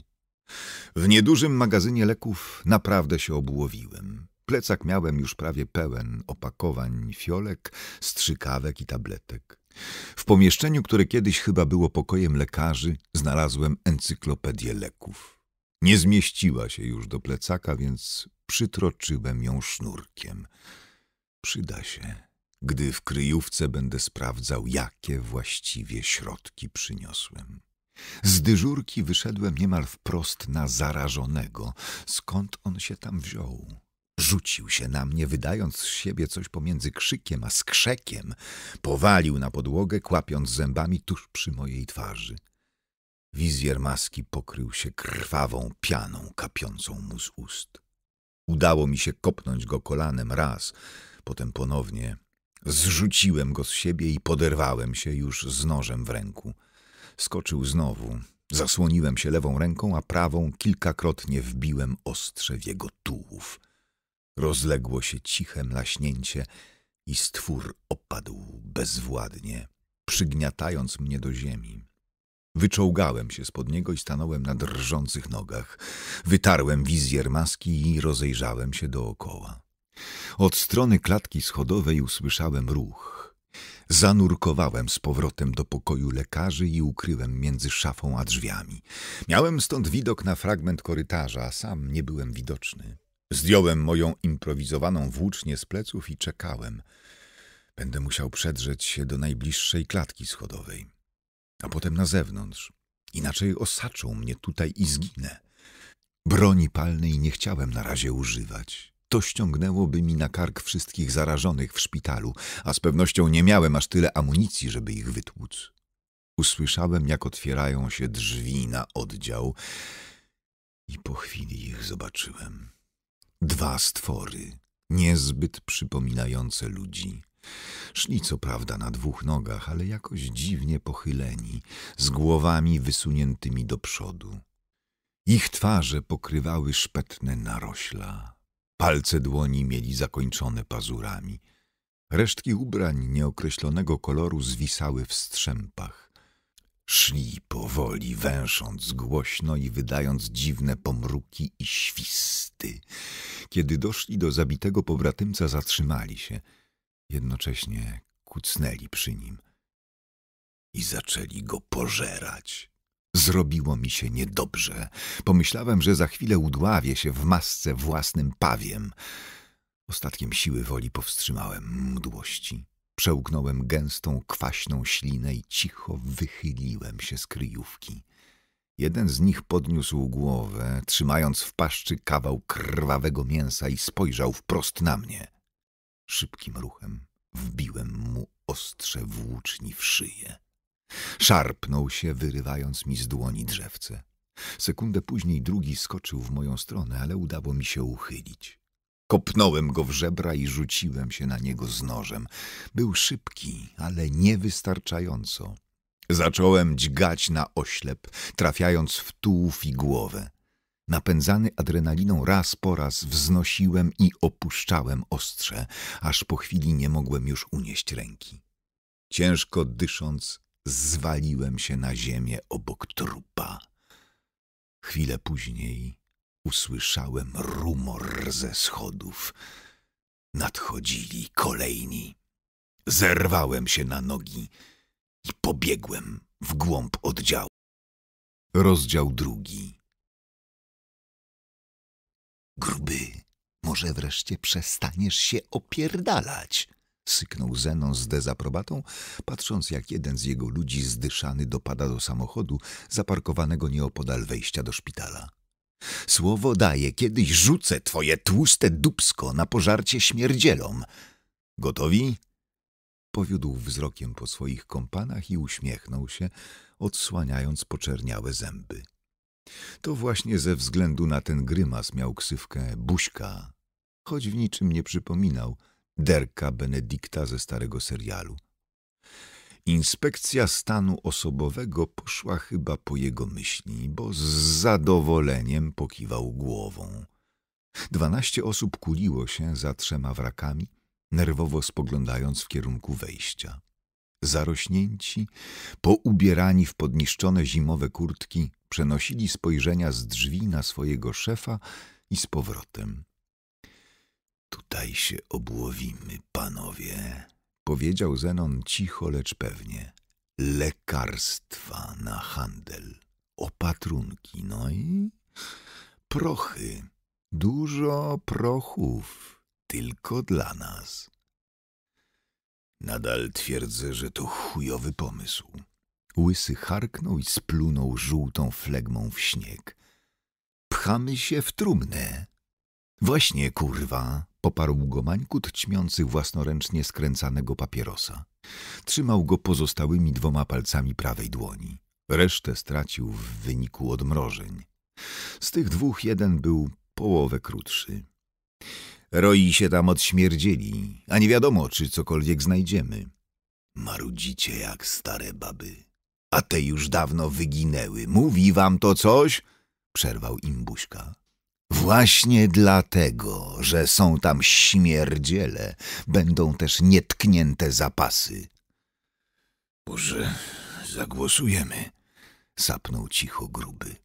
W niedużym magazynie leków naprawdę się obłowiłem. Plecak miałem już prawie pełen opakowań, fiolek, strzykawek i tabletek. W pomieszczeniu, które kiedyś chyba było pokojem lekarzy, znalazłem encyklopedię leków. Nie zmieściła się już do plecaka, więc przytroczyłem ją sznurkiem. Przyda się, gdy w kryjówce będę sprawdzał, jakie właściwie środki przyniosłem. Z dyżurki wyszedłem niemal wprost na zarażonego. Skąd on się tam wziął? Rzucił się na mnie, wydając z siebie coś pomiędzy krzykiem a skrzekiem. Powalił na podłogę, kłapiąc zębami tuż przy mojej twarzy. Wizjer maski pokrył się krwawą pianą kapiącą mu z ust. Udało mi się kopnąć go kolanem raz, potem ponownie. Zrzuciłem go z siebie i poderwałem się już z nożem w ręku. Skoczył znowu. Zasłoniłem się lewą ręką, a prawą kilkakrotnie wbiłem ostrze w jego tułów. Rozległo się ciche mlaśnięcie i stwór opadł bezwładnie, przygniatając mnie do ziemi. Wyczołgałem się spod niego i stanąłem na drżących nogach. Wytarłem wizjer maski i rozejrzałem się dookoła. Od strony klatki schodowej usłyszałem ruch. Zanurkowałem z powrotem do pokoju lekarzy i ukryłem między szafą a drzwiami. Miałem stąd widok na fragment korytarza, a sam nie byłem widoczny. Zdjąłem moją improwizowaną włócznię z pleców i czekałem. Będę musiał przedrzeć się do najbliższej klatki schodowej, a potem na zewnątrz. Inaczej osaczą mnie tutaj i zginę. Broni palnej nie chciałem na razie używać. To ściągnęłoby mi na kark wszystkich zarażonych w szpitalu, a z pewnością nie miałem aż tyle amunicji, żeby ich wytłuc. Usłyszałem, jak otwierają się drzwi na oddział i po chwili ich zobaczyłem. Dwa stwory, niezbyt przypominające ludzi. Szli co prawda na dwóch nogach, ale jakoś dziwnie pochyleni, z głowami wysuniętymi do przodu. Ich twarze pokrywały szpetne narośla. Palce dłoni mieli zakończone pazurami. Resztki ubrań nieokreślonego koloru zwisały w strzępach. Szli powoli, węsząc głośno i wydając dziwne pomruki i świsty. Kiedy doszli do zabitego pobratymca, zatrzymali się. Jednocześnie kucnęli przy nim i zaczęli go pożerać. Zrobiło mi się niedobrze. Pomyślałem, że za chwilę udławię się w masce własnym pawiem. Ostatkiem siły woli powstrzymałem mdłości. Przełknąłem gęstą, kwaśną ślinę i cicho wychyliłem się z kryjówki. Jeden z nich podniósł głowę, trzymając w paszczy kawał krwawego mięsa i spojrzał wprost na mnie. Szybkim ruchem wbiłem mu ostrze włóczni w szyję. Szarpnął się, wyrywając mi z dłoni drzewce. Sekundę później drugi skoczył w moją stronę, ale udało mi się uchylić. Kopnąłem go w żebra i rzuciłem się na niego z nożem. Był szybki, ale niewystarczająco. Zacząłem dźgać na oślep, trafiając w tułów i głowę. Napędzany adrenaliną raz po raz wznosiłem i opuszczałem ostrze, aż po chwili nie mogłem już unieść ręki. Ciężko dysząc, zwaliłem się na ziemię obok trupa. Chwilę później usłyszałem rumor ze schodów. Nadchodzili kolejni. Zerwałem się na nogi i pobiegłem w głąb oddziału. Rozdział drugi. Gruby, może wreszcie przestaniesz się opierdalać? Syknął Zenon z dezaprobatą, patrząc jak jeden z jego ludzi zdyszany dopada do samochodu zaparkowanego nieopodal wejścia do szpitala. Słowo daję, kiedyś rzucę twoje tłuste dubsko na pożarcie śmierdzielom. Gotowi? Powiódł wzrokiem po swoich kompanach i uśmiechnął się, odsłaniając poczerniałe zęby. To właśnie ze względu na ten grymas miał ksywkę Buśka, choć w niczym nie przypominał derka Benedikta ze starego serialu. Inspekcja stanu osobowego poszła chyba po jego myśli, bo z zadowoleniem pokiwał głową. Dwanaście osób kuliło się za trzema wrakami, nerwowo spoglądając w kierunku wejścia. Zarośnięci, poubierani w podniszczone zimowe kurtki, przenosili spojrzenia z drzwi na swojego szefa i z powrotem. Tutaj się obłowimy, panowie, powiedział Zenon cicho, lecz pewnie. Lekarstwa na handel, opatrunki, no i prochy. Dużo prochów, tylko dla nas. Nadal twierdzę, że to chujowy pomysł. Łysy harknął i splunął żółtą flegmą w śnieg. Pchamy się w trumnę, Właśnie, kurwa, poparł go Mańkut ćmiący własnoręcznie skręcanego papierosa. Trzymał go pozostałymi dwoma palcami prawej dłoni. Resztę stracił w wyniku odmrożeń. Z tych dwóch jeden był połowę krótszy. Roi się tam śmierdzieli, a nie wiadomo, czy cokolwiek znajdziemy. Marudzicie jak stare baby. A te już dawno wyginęły. Mówi wam to coś? Przerwał im buźka. Właśnie dlatego, że są tam śmierdziele, będą też nietknięte zapasy. Może zagłosujemy, sapnął cicho gruby.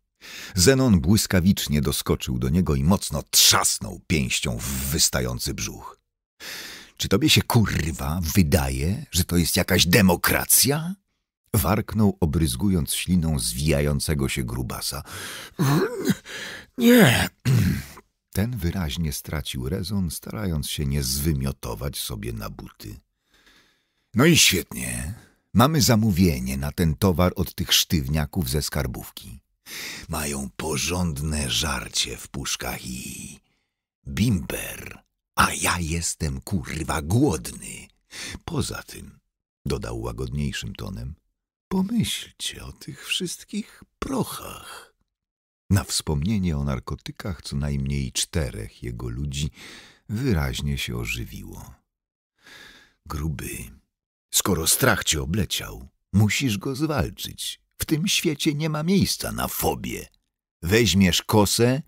Zenon błyskawicznie doskoczył do niego i mocno trzasnął pięścią w wystający brzuch. Czy tobie się kurwa wydaje, że to jest jakaś demokracja? Warknął, obryzgując śliną zwijającego się grubasa. Nie! Ten wyraźnie stracił rezon, starając się nie zwymiotować sobie na buty. No i świetnie. Mamy zamówienie na ten towar od tych sztywniaków ze skarbówki. Mają porządne żarcie w puszkach i... Bimber. A ja jestem, kurwa, głodny. Poza tym, dodał łagodniejszym tonem, pomyślcie o tych wszystkich prochach. Na wspomnienie o narkotykach co najmniej czterech jego ludzi wyraźnie się ożywiło. Gruby, skoro strach cię obleciał, musisz go zwalczyć. W tym świecie nie ma miejsca na fobie. Weźmiesz kosę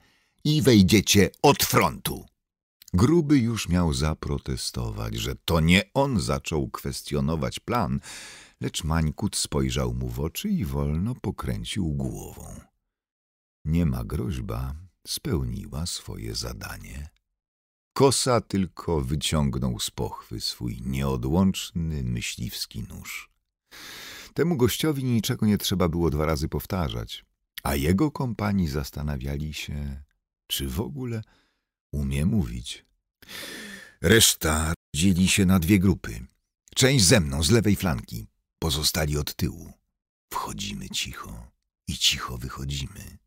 i wejdziecie od frontu. Gruby już miał zaprotestować, że to nie on zaczął kwestionować plan, lecz Mańkut spojrzał mu w oczy i wolno pokręcił głową. Nie ma groźba spełniła swoje zadanie. Kosa tylko wyciągnął z pochwy swój nieodłączny myśliwski nóż. Temu gościowi niczego nie trzeba było dwa razy powtarzać, a jego kompani zastanawiali się, czy w ogóle umie mówić. Reszta dzieli się na dwie grupy. Część ze mną, z lewej flanki, pozostali od tyłu. Wchodzimy cicho i cicho wychodzimy.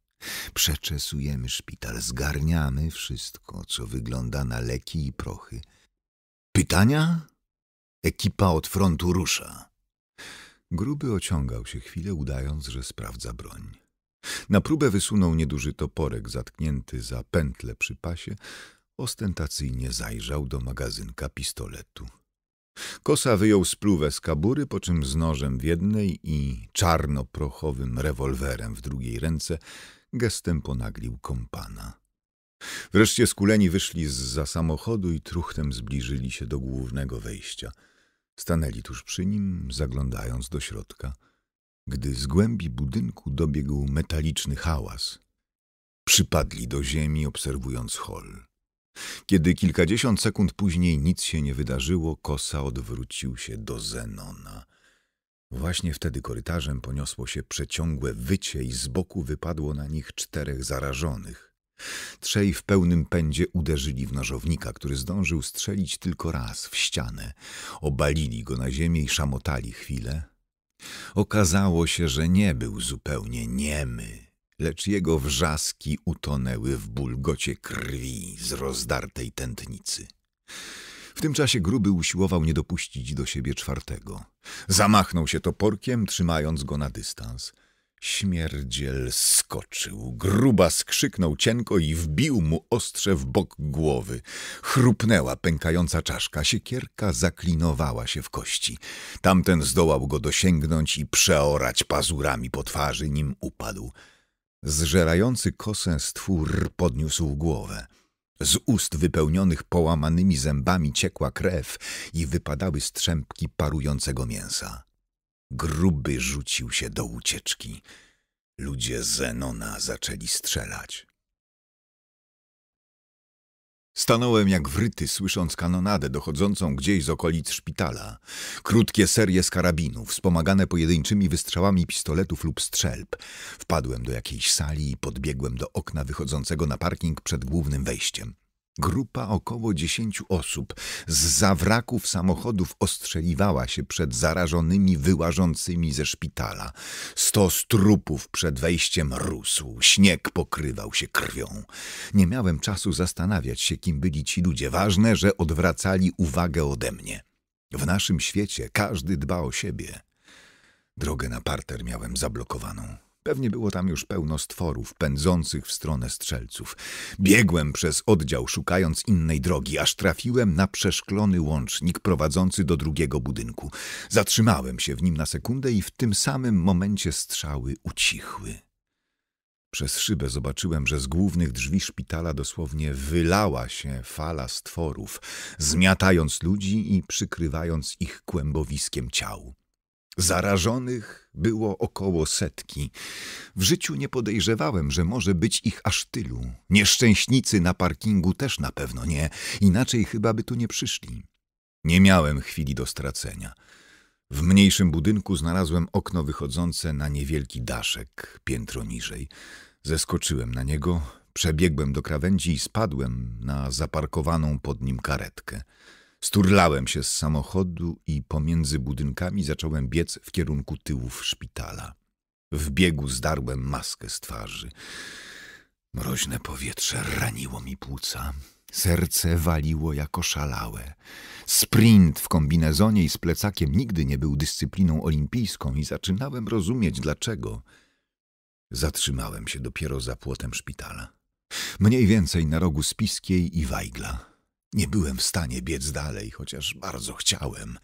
Przeczesujemy szpital, zgarniamy wszystko, co wygląda na leki i prochy. Pytania? Ekipa od frontu rusza. Gruby ociągał się chwilę, udając, że sprawdza broń. Na próbę wysunął nieduży toporek zatknięty za pętle przy pasie. Ostentacyjnie zajrzał do magazynka pistoletu. Kosa wyjął spluwę z kabury, po czym z nożem w jednej i czarnoprochowym rewolwerem w drugiej ręce gestem ponaglił kompana. Wreszcie skuleni wyszli z za samochodu i truchtem zbliżyli się do głównego wejścia. Stanęli tuż przy nim, zaglądając do środka, gdy z głębi budynku dobiegł metaliczny hałas. Przypadli do ziemi, obserwując hol. Kiedy kilkadziesiąt sekund później nic się nie wydarzyło, Kosa odwrócił się do Zenona – Właśnie wtedy korytarzem poniosło się przeciągłe wycie i z boku wypadło na nich czterech zarażonych. Trzej w pełnym pędzie uderzyli w nożownika, który zdążył strzelić tylko raz w ścianę. Obalili go na ziemię i szamotali chwilę. Okazało się, że nie był zupełnie niemy, lecz jego wrzaski utonęły w bulgocie krwi z rozdartej tętnicy. W tym czasie gruby usiłował nie dopuścić do siebie czwartego. Zamachnął się toporkiem, trzymając go na dystans. Śmierdziel skoczył, gruba skrzyknął cienko i wbił mu ostrze w bok głowy. Chrupnęła pękająca czaszka, siekierka zaklinowała się w kości. Tamten zdołał go dosięgnąć i przeorać pazurami po twarzy, nim upadł. Zżerający kosę stwór podniósł głowę. Z ust wypełnionych połamanymi zębami ciekła krew i wypadały strzępki parującego mięsa. Gruby rzucił się do ucieczki. Ludzie Zenona zaczęli strzelać. Stanąłem jak wryty, słysząc kanonadę dochodzącą gdzieś z okolic szpitala. Krótkie serie z karabinów, wspomagane pojedynczymi wystrzałami pistoletów lub strzelb. Wpadłem do jakiejś sali i podbiegłem do okna wychodzącego na parking przed głównym wejściem. Grupa około dziesięciu osób z zawraków samochodów ostrzeliwała się przed zarażonymi wyłażącymi ze szpitala. Stos trupów przed wejściem rósł, śnieg pokrywał się krwią. Nie miałem czasu zastanawiać się, kim byli ci ludzie. Ważne, że odwracali uwagę ode mnie. W naszym świecie każdy dba o siebie. Drogę na parter miałem zablokowaną. Pewnie było tam już pełno stworów pędzących w stronę strzelców. Biegłem przez oddział, szukając innej drogi, aż trafiłem na przeszklony łącznik prowadzący do drugiego budynku. Zatrzymałem się w nim na sekundę i w tym samym momencie strzały ucichły. Przez szybę zobaczyłem, że z głównych drzwi szpitala dosłownie wylała się fala stworów, zmiatając ludzi i przykrywając ich kłębowiskiem ciał. Zarażonych było około setki. W życiu nie podejrzewałem, że może być ich aż tylu. Nieszczęśnicy na parkingu też na pewno nie, inaczej chyba by tu nie przyszli. Nie miałem chwili do stracenia. W mniejszym budynku znalazłem okno wychodzące na niewielki daszek, piętro niżej. Zeskoczyłem na niego, przebiegłem do krawędzi i spadłem na zaparkowaną pod nim karetkę. Sturlałem się z samochodu i pomiędzy budynkami zacząłem biec w kierunku tyłów szpitala. W biegu zdarłem maskę z twarzy. Mroźne powietrze raniło mi płuca. Serce waliło jako szalałe. Sprint w kombinezonie i z plecakiem nigdy nie był dyscypliną olimpijską i zaczynałem rozumieć dlaczego. Zatrzymałem się dopiero za płotem szpitala. Mniej więcej na rogu Spiskiej i Wajgla. Nie byłem w stanie biec dalej, chociaż bardzo chciałem.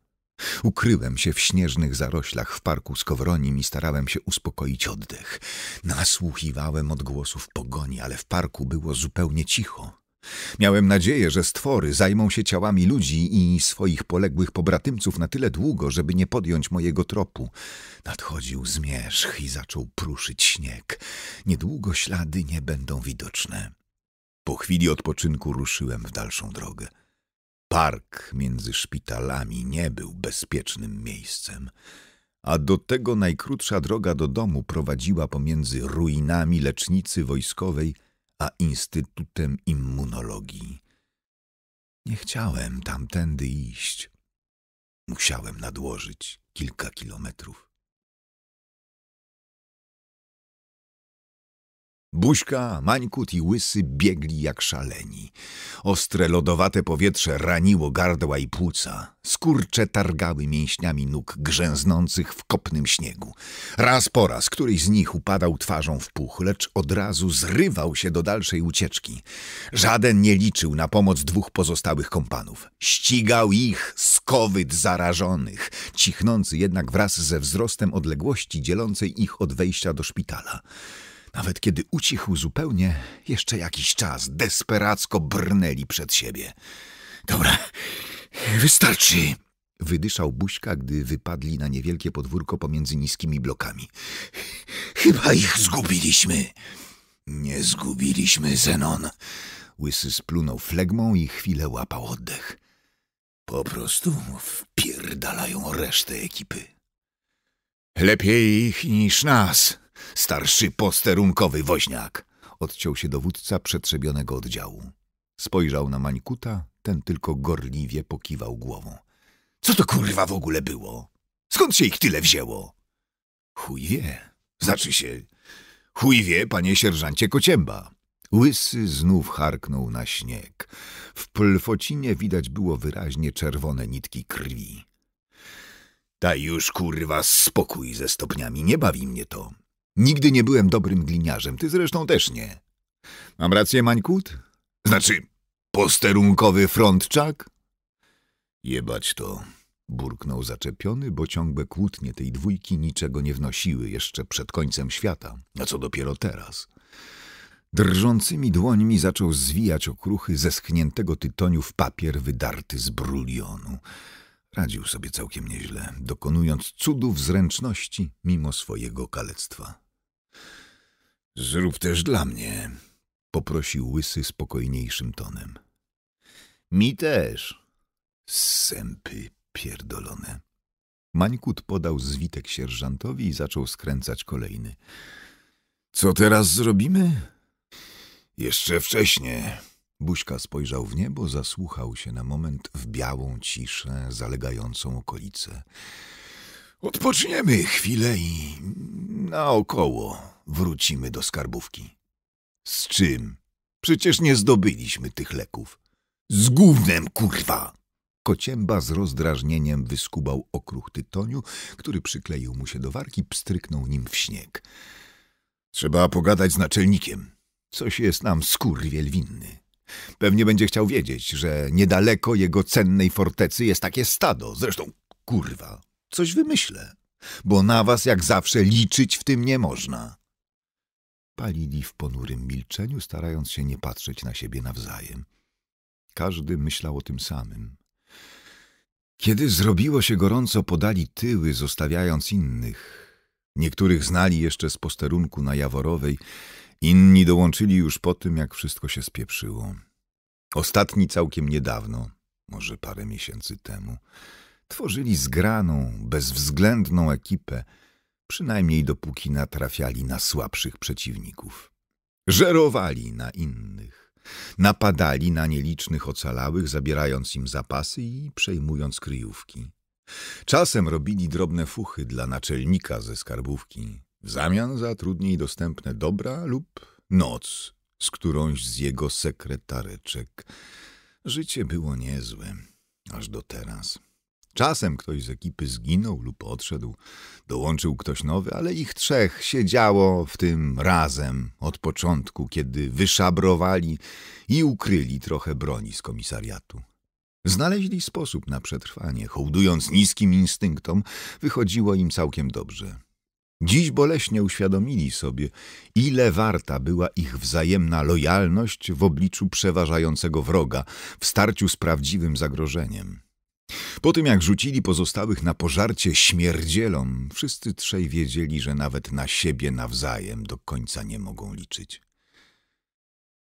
Ukryłem się w śnieżnych zaroślach w parku z Kowronim i starałem się uspokoić oddech. Nasłuchiwałem odgłosów pogoni, ale w parku było zupełnie cicho. Miałem nadzieję, że stwory zajmą się ciałami ludzi i swoich poległych pobratymców na tyle długo, żeby nie podjąć mojego tropu. Nadchodził zmierzch i zaczął pruszyć śnieg. Niedługo ślady nie będą widoczne. Po chwili odpoczynku ruszyłem w dalszą drogę. Park między szpitalami nie był bezpiecznym miejscem, a do tego najkrótsza droga do domu prowadziła pomiędzy ruinami lecznicy wojskowej a Instytutem Immunologii. Nie chciałem tamtędy iść. Musiałem nadłożyć kilka kilometrów. Buźka, Mańkut i Łysy biegli jak szaleni. Ostre, lodowate powietrze raniło gardła i płuca. Skurcze targały mięśniami nóg grzęznących w kopnym śniegu. Raz po raz któryś z nich upadał twarzą w puch, lecz od razu zrywał się do dalszej ucieczki. Żaden nie liczył na pomoc dwóch pozostałych kompanów. Ścigał ich skowyt zarażonych, cichnący jednak wraz ze wzrostem odległości dzielącej ich od wejścia do szpitala. Nawet kiedy ucichł zupełnie, jeszcze jakiś czas desperacko brnęli przed siebie. Dobra, wystarczy! Wydyszał Buźka, gdy wypadli na niewielkie podwórko pomiędzy niskimi blokami. Chyba ich zgubiliśmy. Nie zgubiliśmy, Zenon. Łysy splunął flegmą i chwilę łapał oddech. Po prostu wpierdalają resztę ekipy. Lepiej ich niż nas, Starszy posterunkowy woźniak! Odciął się dowódca przetrzebionego oddziału. Spojrzał na Mańkuta, ten tylko gorliwie pokiwał głową. Co to kurwa w ogóle było? Skąd się ich tyle wzięło? Chuj wie. Znaczy się, chuj wie, panie sierżancie Kocięba. Łysy znów harknął na śnieg. W plfocinie widać było wyraźnie czerwone nitki krwi. Daj już, kurwa, spokój ze stopniami, nie bawi mnie to. Nigdy nie byłem dobrym gliniarzem, ty zresztą też nie. Mam rację, Mańkut? Znaczy, posterunkowy frontczak? Jebać to, burknął zaczepiony, bo ciągłe kłótnie tej dwójki niczego nie wnosiły jeszcze przed końcem świata, a co dopiero teraz. Drżącymi dłońmi zaczął zwijać okruchy zeschniętego tytoniu w papier wydarty z brulionu. Radził sobie całkiem nieźle, dokonując cudów zręczności mimo swojego kalectwa. Zrób też dla mnie, poprosił Łysy spokojniejszym tonem. Mi też. Sępy pierdolone. Mańkut podał zwitek sierżantowi i zaczął skręcać kolejny. Co teraz zrobimy? Jeszcze wcześnie. Buźka spojrzał w niebo, zasłuchał się na moment w białą ciszę zalegającą okolicę. Odpoczniemy chwilę i naokoło wrócimy do skarbówki. Z czym? Przecież nie zdobyliśmy tych leków. Z gównem, kurwa! Kocięba z rozdrażnieniem wyskubał okruch tytoniu, który przykleił mu się do warki, pstryknął nim w śnieg. Trzeba pogadać z naczelnikiem. Coś jest nam skurwiel winny. Pewnie będzie chciał wiedzieć, że niedaleko jego cennej fortecy jest takie stado. Zresztą, kurwa, coś wymyślę, bo na was jak zawsze liczyć w tym nie można. Palili w ponurym milczeniu, starając się nie patrzeć na siebie nawzajem. Każdy myślał o tym samym. Kiedy zrobiło się gorąco, podali tyły, zostawiając innych. Niektórych znali jeszcze z posterunku na Jaworowej, inni dołączyli już po tym, jak wszystko się spieprzyło. Ostatni całkiem niedawno, może parę miesięcy temu, tworzyli zgraną, bezwzględną ekipę – przynajmniej dopóki natrafiali na słabszych przeciwników. Żerowali na innych, napadali na nielicznych ocalałych, zabierając im zapasy i przejmując kryjówki. Czasem robili drobne fuchy dla naczelnika ze skarbówki, w zamian za trudniej dostępne dobra lub noc z którąś z jego sekretareczek. Życie było niezłe, aż do teraz. Czasem ktoś z ekipy zginął lub odszedł, dołączył ktoś nowy, ale ich trzech siedziało w tym razem od początku, kiedy wyszabrowali i ukryli trochę broni z komisariatu. Znaleźli sposób na przetrwanie, hołdując niskim instynktom, wychodziło im całkiem dobrze. Dziś boleśnie uświadomili sobie, ile warta była ich wzajemna lojalność w obliczu przeważającego wroga, w starciu z prawdziwym zagrożeniem. Po tym jak rzucili pozostałych na pożarcie śmierdzielom, wszyscy trzej wiedzieli, że nawet na siebie nawzajem do końca nie mogą liczyć.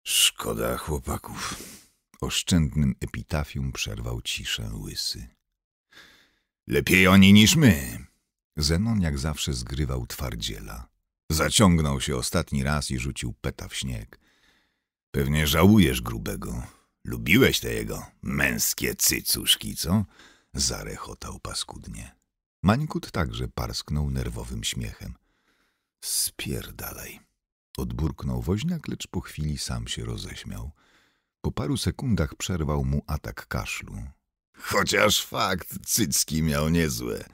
Szkoda chłopaków. Oszczędnym epitafium przerwał ciszę łysy. Lepiej oni niż my. Zenon jak zawsze zgrywał twardziela. Zaciągnął się ostatni raz i rzucił peta w śnieg. Pewnie żałujesz grubego. Lubiłeś te jego męskie cycuszki, co? Zarechotał paskudnie. Mańkut także parsknął nerwowym śmiechem. Spierdalej. Odburknął woźniak, lecz po chwili sam się roześmiał. Po paru sekundach przerwał mu atak kaszlu. Chociaż fakt, cycki miał niezłe.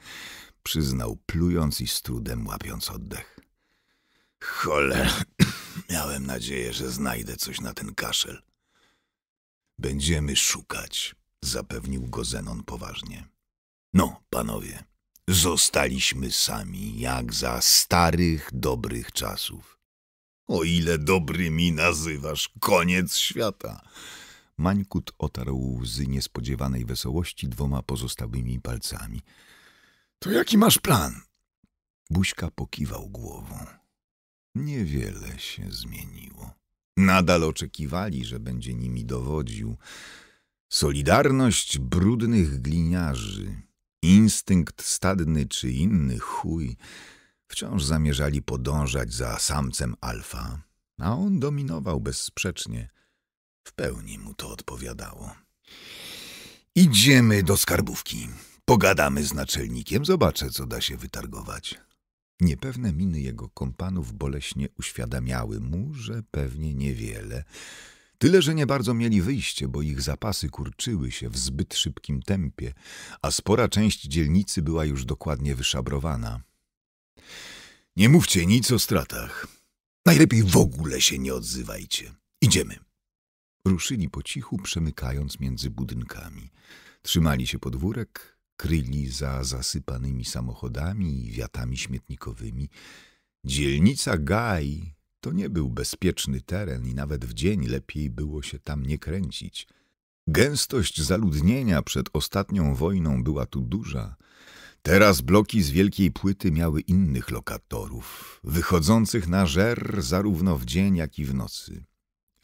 Przyznał, plując i z trudem łapiąc oddech. Cholera, miałem nadzieję, że znajdę coś na ten kaszel. Będziemy szukać, zapewnił go Zenon poważnie. No, panowie, zostaliśmy sami, jak za starych, dobrych czasów. O ile mi nazywasz koniec świata! Mańkut otarł łzy niespodziewanej wesołości dwoma pozostałymi palcami. To jaki masz plan? Buźka pokiwał głową. Niewiele się zmieniło. Nadal oczekiwali, że będzie nimi dowodził. Solidarność brudnych gliniarzy, instynkt stadny czy inny chuj, wciąż zamierzali podążać za samcem alfa, a on dominował bezsprzecznie. W pełni mu to odpowiadało. Idziemy do skarbówki. Pogadamy z naczelnikiem, zobaczę, co da się wytargować. Niepewne miny jego kompanów boleśnie uświadamiały mu, że pewnie niewiele. Tyle, że nie bardzo mieli wyjście, bo ich zapasy kurczyły się w zbyt szybkim tempie, a spora część dzielnicy była już dokładnie wyszabrowana. Nie mówcie nic o stratach. Najlepiej w ogóle się nie odzywajcie. Idziemy. Ruszyli po cichu, przemykając między budynkami. Trzymali się podwórek, kryli za zasypanymi samochodami i wiatami śmietnikowymi. Dzielnica Gaj to nie był bezpieczny teren i nawet w dzień lepiej było się tam nie kręcić. Gęstość zaludnienia przed ostatnią wojną była tu duża. Teraz bloki z wielkiej płyty miały innych lokatorów, wychodzących na żer zarówno w dzień, jak i w nocy.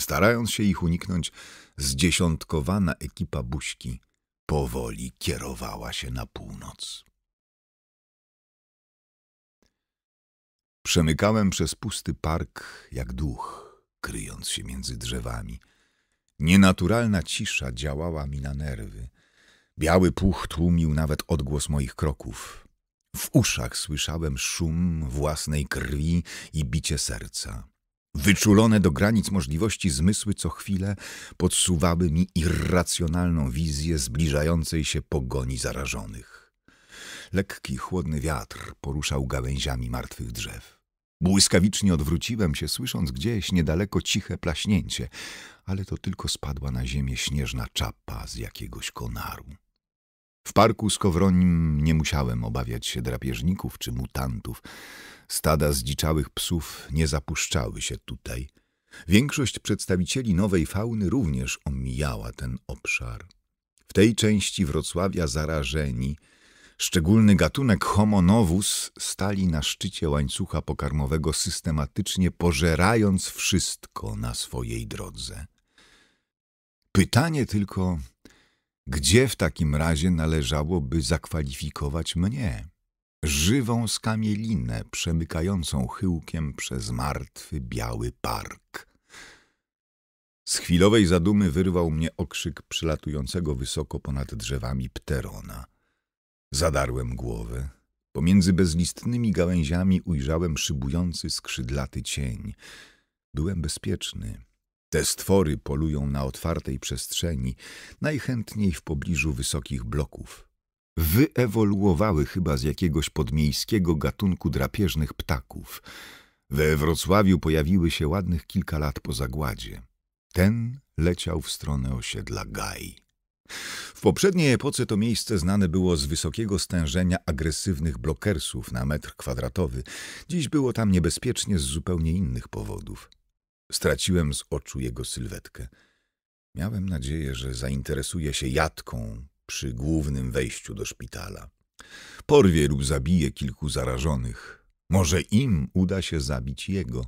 Starając się ich uniknąć, zdziesiątkowana ekipa buźki – powoli kierowała się na północ. Przemykałem przez pusty park jak duch, kryjąc się między drzewami. Nienaturalna cisza działała mi na nerwy. Biały puch tłumił nawet odgłos moich kroków. W uszach słyszałem szum własnej krwi i bicie serca. Wyczulone do granic możliwości zmysły co chwilę podsuwały mi irracjonalną wizję zbliżającej się pogoni zarażonych. Lekki, chłodny wiatr poruszał gałęziami martwych drzew. Błyskawicznie odwróciłem się, słysząc gdzieś niedaleko ciche plaśnięcie, ale to tylko spadła na ziemię śnieżna czapa z jakiegoś konaru. W parku z Kowronim nie musiałem obawiać się drapieżników czy mutantów, Stada zdziczałych psów nie zapuszczały się tutaj. Większość przedstawicieli nowej fauny również omijała ten obszar. W tej części Wrocławia zarażeni, szczególny gatunek Homo novus stali na szczycie łańcucha pokarmowego systematycznie pożerając wszystko na swojej drodze. Pytanie tylko, gdzie w takim razie należałoby zakwalifikować mnie? żywą skamielinę przemykającą chyłkiem przez martwy biały park. Z chwilowej zadumy wyrwał mnie okrzyk przylatującego wysoko ponad drzewami pterona. Zadarłem głowę. Pomiędzy bezlistnymi gałęziami ujrzałem szybujący skrzydlaty cień. Byłem bezpieczny. Te stwory polują na otwartej przestrzeni, najchętniej w pobliżu wysokich bloków wyewoluowały chyba z jakiegoś podmiejskiego gatunku drapieżnych ptaków. We Wrocławiu pojawiły się ładnych kilka lat po zagładzie. Ten leciał w stronę osiedla Gaj. W poprzedniej epoce to miejsce znane było z wysokiego stężenia agresywnych blokersów na metr kwadratowy. Dziś było tam niebezpiecznie z zupełnie innych powodów. Straciłem z oczu jego sylwetkę. Miałem nadzieję, że zainteresuje się jatką, przy głównym wejściu do szpitala. Porwie lub zabije kilku zarażonych. Może im uda się zabić jego.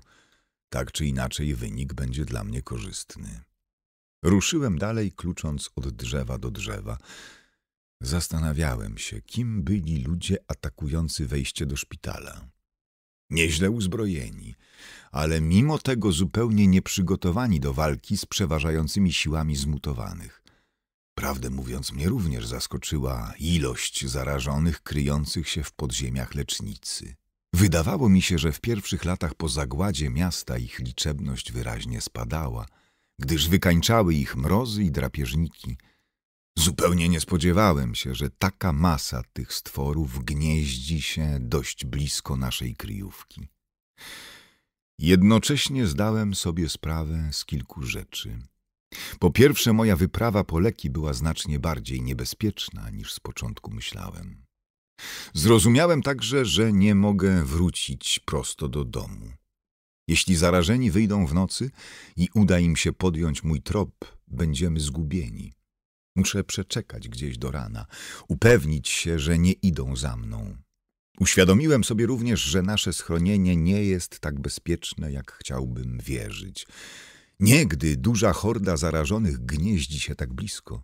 Tak czy inaczej wynik będzie dla mnie korzystny. Ruszyłem dalej, klucząc od drzewa do drzewa. Zastanawiałem się, kim byli ludzie atakujący wejście do szpitala. Nieźle uzbrojeni, ale mimo tego zupełnie nieprzygotowani do walki z przeważającymi siłami zmutowanych. Prawdę mówiąc, mnie również zaskoczyła ilość zarażonych kryjących się w podziemiach lecznicy. Wydawało mi się, że w pierwszych latach po zagładzie miasta ich liczebność wyraźnie spadała, gdyż wykańczały ich mrozy i drapieżniki. Zupełnie nie spodziewałem się, że taka masa tych stworów gnieździ się dość blisko naszej kryjówki. Jednocześnie zdałem sobie sprawę z kilku rzeczy. Po pierwsze, moja wyprawa po leki była znacznie bardziej niebezpieczna niż z początku myślałem. Zrozumiałem także, że nie mogę wrócić prosto do domu. Jeśli zarażeni wyjdą w nocy i uda im się podjąć mój trop, będziemy zgubieni. Muszę przeczekać gdzieś do rana, upewnić się, że nie idą za mną. Uświadomiłem sobie również, że nasze schronienie nie jest tak bezpieczne, jak chciałbym wierzyć. Niegdy duża horda zarażonych gnieździ się tak blisko.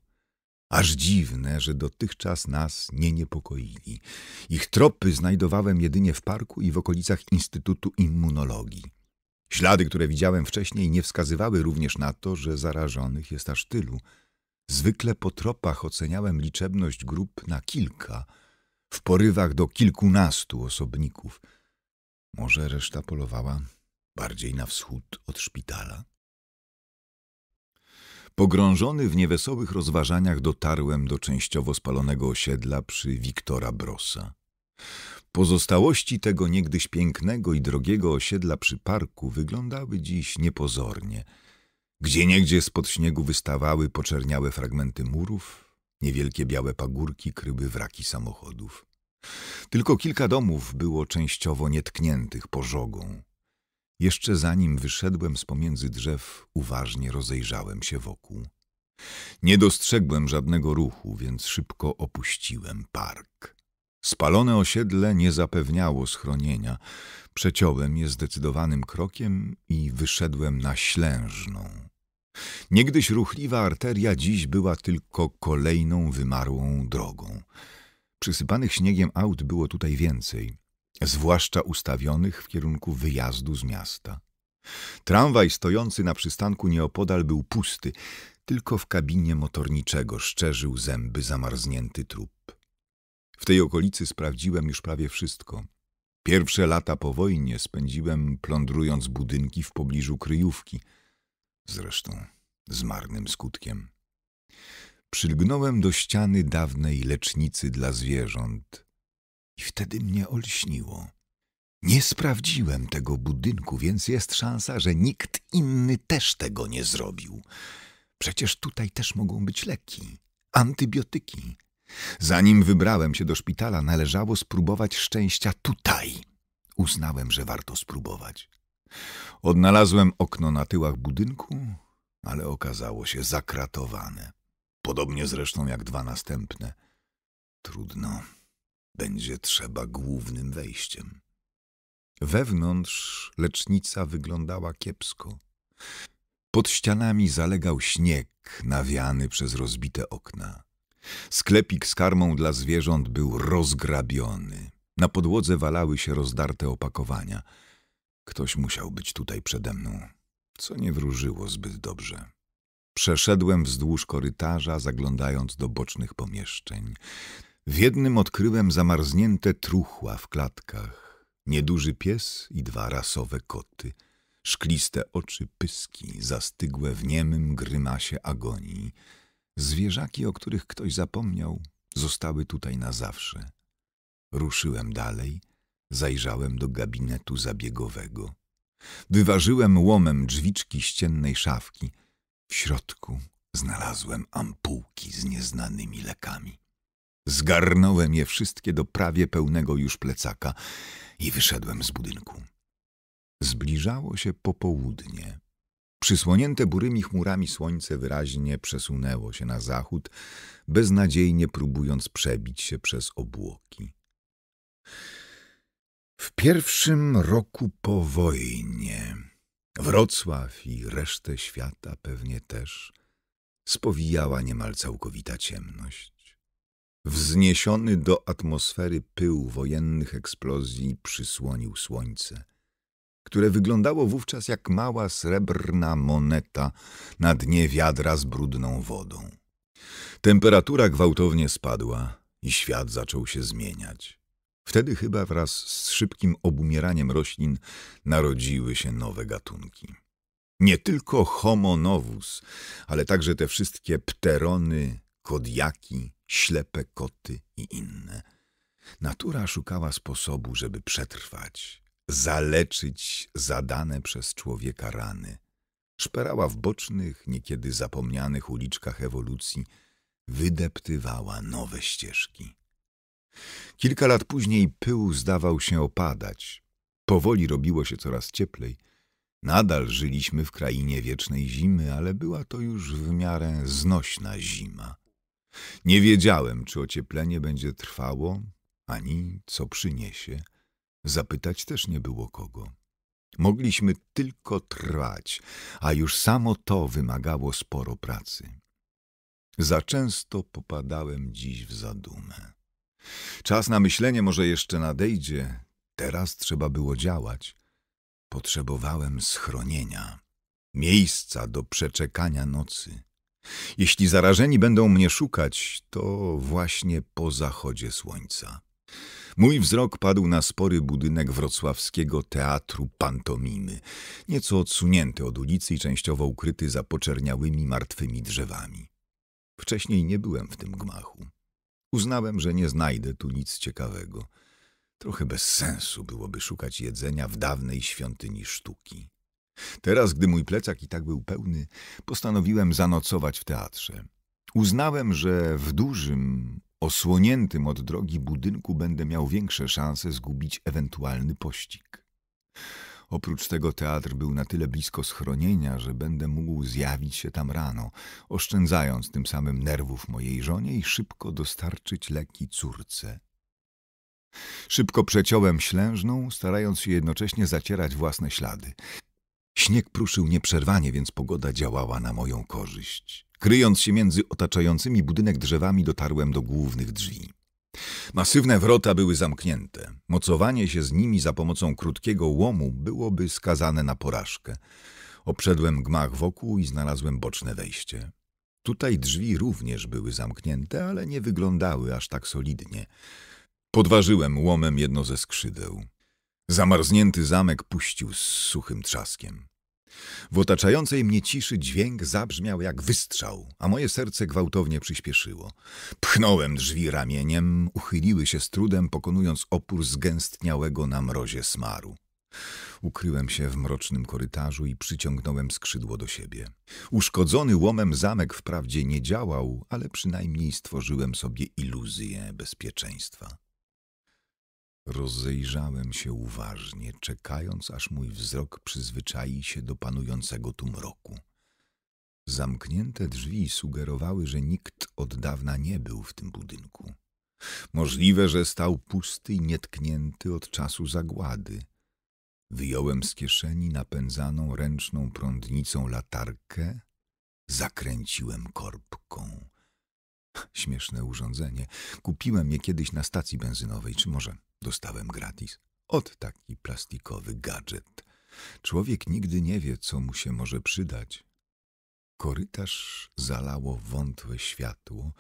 Aż dziwne, że dotychczas nas nie niepokoili. Ich tropy znajdowałem jedynie w parku i w okolicach Instytutu Immunologii. Ślady, które widziałem wcześniej, nie wskazywały również na to, że zarażonych jest aż tylu. Zwykle po tropach oceniałem liczebność grup na kilka, w porywach do kilkunastu osobników. Może reszta polowała bardziej na wschód od szpitala? Pogrążony w niewesołych rozważaniach dotarłem do częściowo spalonego osiedla przy Wiktora Brosa. Pozostałości tego niegdyś pięknego i drogiego osiedla przy parku wyglądały dziś niepozornie. Gdzieniegdzie spod śniegu wystawały poczerniałe fragmenty murów, niewielkie białe pagórki kryły wraki samochodów. Tylko kilka domów było częściowo nietkniętych pożogą. Jeszcze zanim wyszedłem z pomiędzy drzew, uważnie rozejrzałem się wokół. Nie dostrzegłem żadnego ruchu, więc szybko opuściłem park. Spalone osiedle nie zapewniało schronienia. Przeciąłem je zdecydowanym krokiem i wyszedłem na ślężną. Niegdyś ruchliwa arteria dziś była tylko kolejną wymarłą drogą. Przysypanych śniegiem aut było tutaj więcej – zwłaszcza ustawionych w kierunku wyjazdu z miasta. Tramwaj stojący na przystanku nieopodal był pusty, tylko w kabinie motorniczego szczerzył zęby zamarznięty trup. W tej okolicy sprawdziłem już prawie wszystko. Pierwsze lata po wojnie spędziłem plądrując budynki w pobliżu kryjówki. Zresztą z marnym skutkiem. Przylgnąłem do ściany dawnej lecznicy dla zwierząt. I wtedy mnie olśniło. Nie sprawdziłem tego budynku, więc jest szansa, że nikt inny też tego nie zrobił. Przecież tutaj też mogą być leki, antybiotyki. Zanim wybrałem się do szpitala, należało spróbować szczęścia tutaj. Uznałem, że warto spróbować. Odnalazłem okno na tyłach budynku, ale okazało się zakratowane. Podobnie zresztą jak dwa następne. Trudno będzie trzeba głównym wejściem. Wewnątrz lecznica wyglądała kiepsko. Pod ścianami zalegał śnieg nawiany przez rozbite okna. Sklepik z karmą dla zwierząt był rozgrabiony. Na podłodze walały się rozdarte opakowania. Ktoś musiał być tutaj przede mną, co nie wróżyło zbyt dobrze. Przeszedłem wzdłuż korytarza, zaglądając do bocznych pomieszczeń. W jednym odkryłem zamarznięte truchła w klatkach, nieduży pies i dwa rasowe koty, szkliste oczy pyski, zastygłe w niemym grymasie agonii. Zwierzaki, o których ktoś zapomniał, zostały tutaj na zawsze. Ruszyłem dalej, zajrzałem do gabinetu zabiegowego. Wyważyłem łomem drzwiczki ściennej szafki. W środku znalazłem ampułki z nieznanymi lekami. Zgarnąłem je wszystkie do prawie pełnego już plecaka i wyszedłem z budynku. Zbliżało się popołudnie. Przysłonięte burymi chmurami słońce wyraźnie przesunęło się na zachód, beznadziejnie próbując przebić się przez obłoki. W pierwszym roku po wojnie Wrocław i resztę świata pewnie też spowijała niemal całkowita ciemność. Wzniesiony do atmosfery pył wojennych eksplozji przysłonił słońce, które wyglądało wówczas jak mała srebrna moneta na dnie wiadra z brudną wodą. Temperatura gwałtownie spadła i świat zaczął się zmieniać. Wtedy chyba wraz z szybkim obumieraniem roślin narodziły się nowe gatunki. Nie tylko homo novus, ale także te wszystkie pterony, kodjaki, ślepe koty i inne. Natura szukała sposobu, żeby przetrwać, zaleczyć zadane przez człowieka rany. Szperała w bocznych, niekiedy zapomnianych uliczkach ewolucji, wydeptywała nowe ścieżki. Kilka lat później pył zdawał się opadać. Powoli robiło się coraz cieplej. Nadal żyliśmy w krainie wiecznej zimy, ale była to już w miarę znośna zima. Nie wiedziałem, czy ocieplenie będzie trwało, ani co przyniesie. Zapytać też nie było kogo. Mogliśmy tylko trwać, a już samo to wymagało sporo pracy. Za często popadałem dziś w zadumę. Czas na myślenie może jeszcze nadejdzie, teraz trzeba było działać. Potrzebowałem schronienia, miejsca do przeczekania nocy. Jeśli zarażeni będą mnie szukać, to właśnie po zachodzie słońca. Mój wzrok padł na spory budynek wrocławskiego teatru pantomimy, nieco odsunięty od ulicy i częściowo ukryty za poczerniałymi martwymi drzewami. Wcześniej nie byłem w tym gmachu. Uznałem, że nie znajdę tu nic ciekawego. Trochę bez sensu byłoby szukać jedzenia w dawnej świątyni sztuki. Teraz, gdy mój plecak i tak był pełny, postanowiłem zanocować w teatrze. Uznałem, że w dużym, osłoniętym od drogi budynku będę miał większe szanse zgubić ewentualny pościg. Oprócz tego teatr był na tyle blisko schronienia, że będę mógł zjawić się tam rano, oszczędzając tym samym nerwów mojej żonie i szybko dostarczyć leki córce. Szybko przeciąłem ślężną, starając się jednocześnie zacierać własne ślady. Śnieg pruszył nieprzerwanie, więc pogoda działała na moją korzyść. Kryjąc się między otaczającymi budynek drzewami, dotarłem do głównych drzwi. Masywne wrota były zamknięte. Mocowanie się z nimi za pomocą krótkiego łomu byłoby skazane na porażkę. Obszedłem gmach wokół i znalazłem boczne wejście. Tutaj drzwi również były zamknięte, ale nie wyglądały aż tak solidnie. Podważyłem łomem jedno ze skrzydeł. Zamarznięty zamek puścił z suchym trzaskiem. W otaczającej mnie ciszy dźwięk zabrzmiał jak wystrzał, a moje serce gwałtownie przyspieszyło. Pchnąłem drzwi ramieniem, uchyliły się z trudem, pokonując opór zgęstniałego na mrozie smaru. Ukryłem się w mrocznym korytarzu i przyciągnąłem skrzydło do siebie. Uszkodzony łomem zamek wprawdzie nie działał, ale przynajmniej stworzyłem sobie iluzję bezpieczeństwa. Rozejrzałem się uważnie, czekając, aż mój wzrok przyzwyczai się do panującego tu mroku. Zamknięte drzwi sugerowały, że nikt od dawna nie był w tym budynku. Możliwe, że stał pusty i nietknięty od czasu zagłady. Wyjąłem z kieszeni napędzaną ręczną prądnicą latarkę, zakręciłem korbką. Śmieszne urządzenie. Kupiłem je kiedyś na stacji benzynowej, czy może Dostałem gratis. Od taki plastikowy gadżet. Człowiek nigdy nie wie, co mu się może przydać. Korytarz zalało wątłe światło,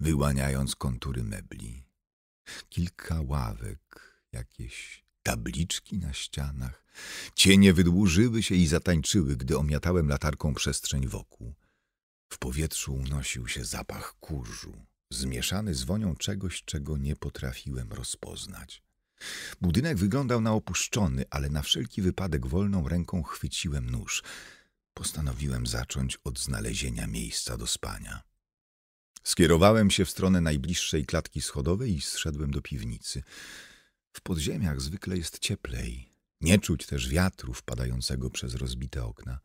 wyłaniając kontury mebli. Kilka ławek, jakieś tabliczki na ścianach. Cienie wydłużyły się i zatańczyły, gdy omiatałem latarką przestrzeń wokół. W powietrzu unosił się zapach kurzu, zmieszany z wonią czegoś, czego nie potrafiłem rozpoznać. Budynek wyglądał na opuszczony, ale na wszelki wypadek wolną ręką chwyciłem nóż. Postanowiłem zacząć od znalezienia miejsca do spania. Skierowałem się w stronę najbliższej klatki schodowej i zszedłem do piwnicy. W podziemiach zwykle jest cieplej. Nie czuć też wiatru wpadającego przez rozbite okna.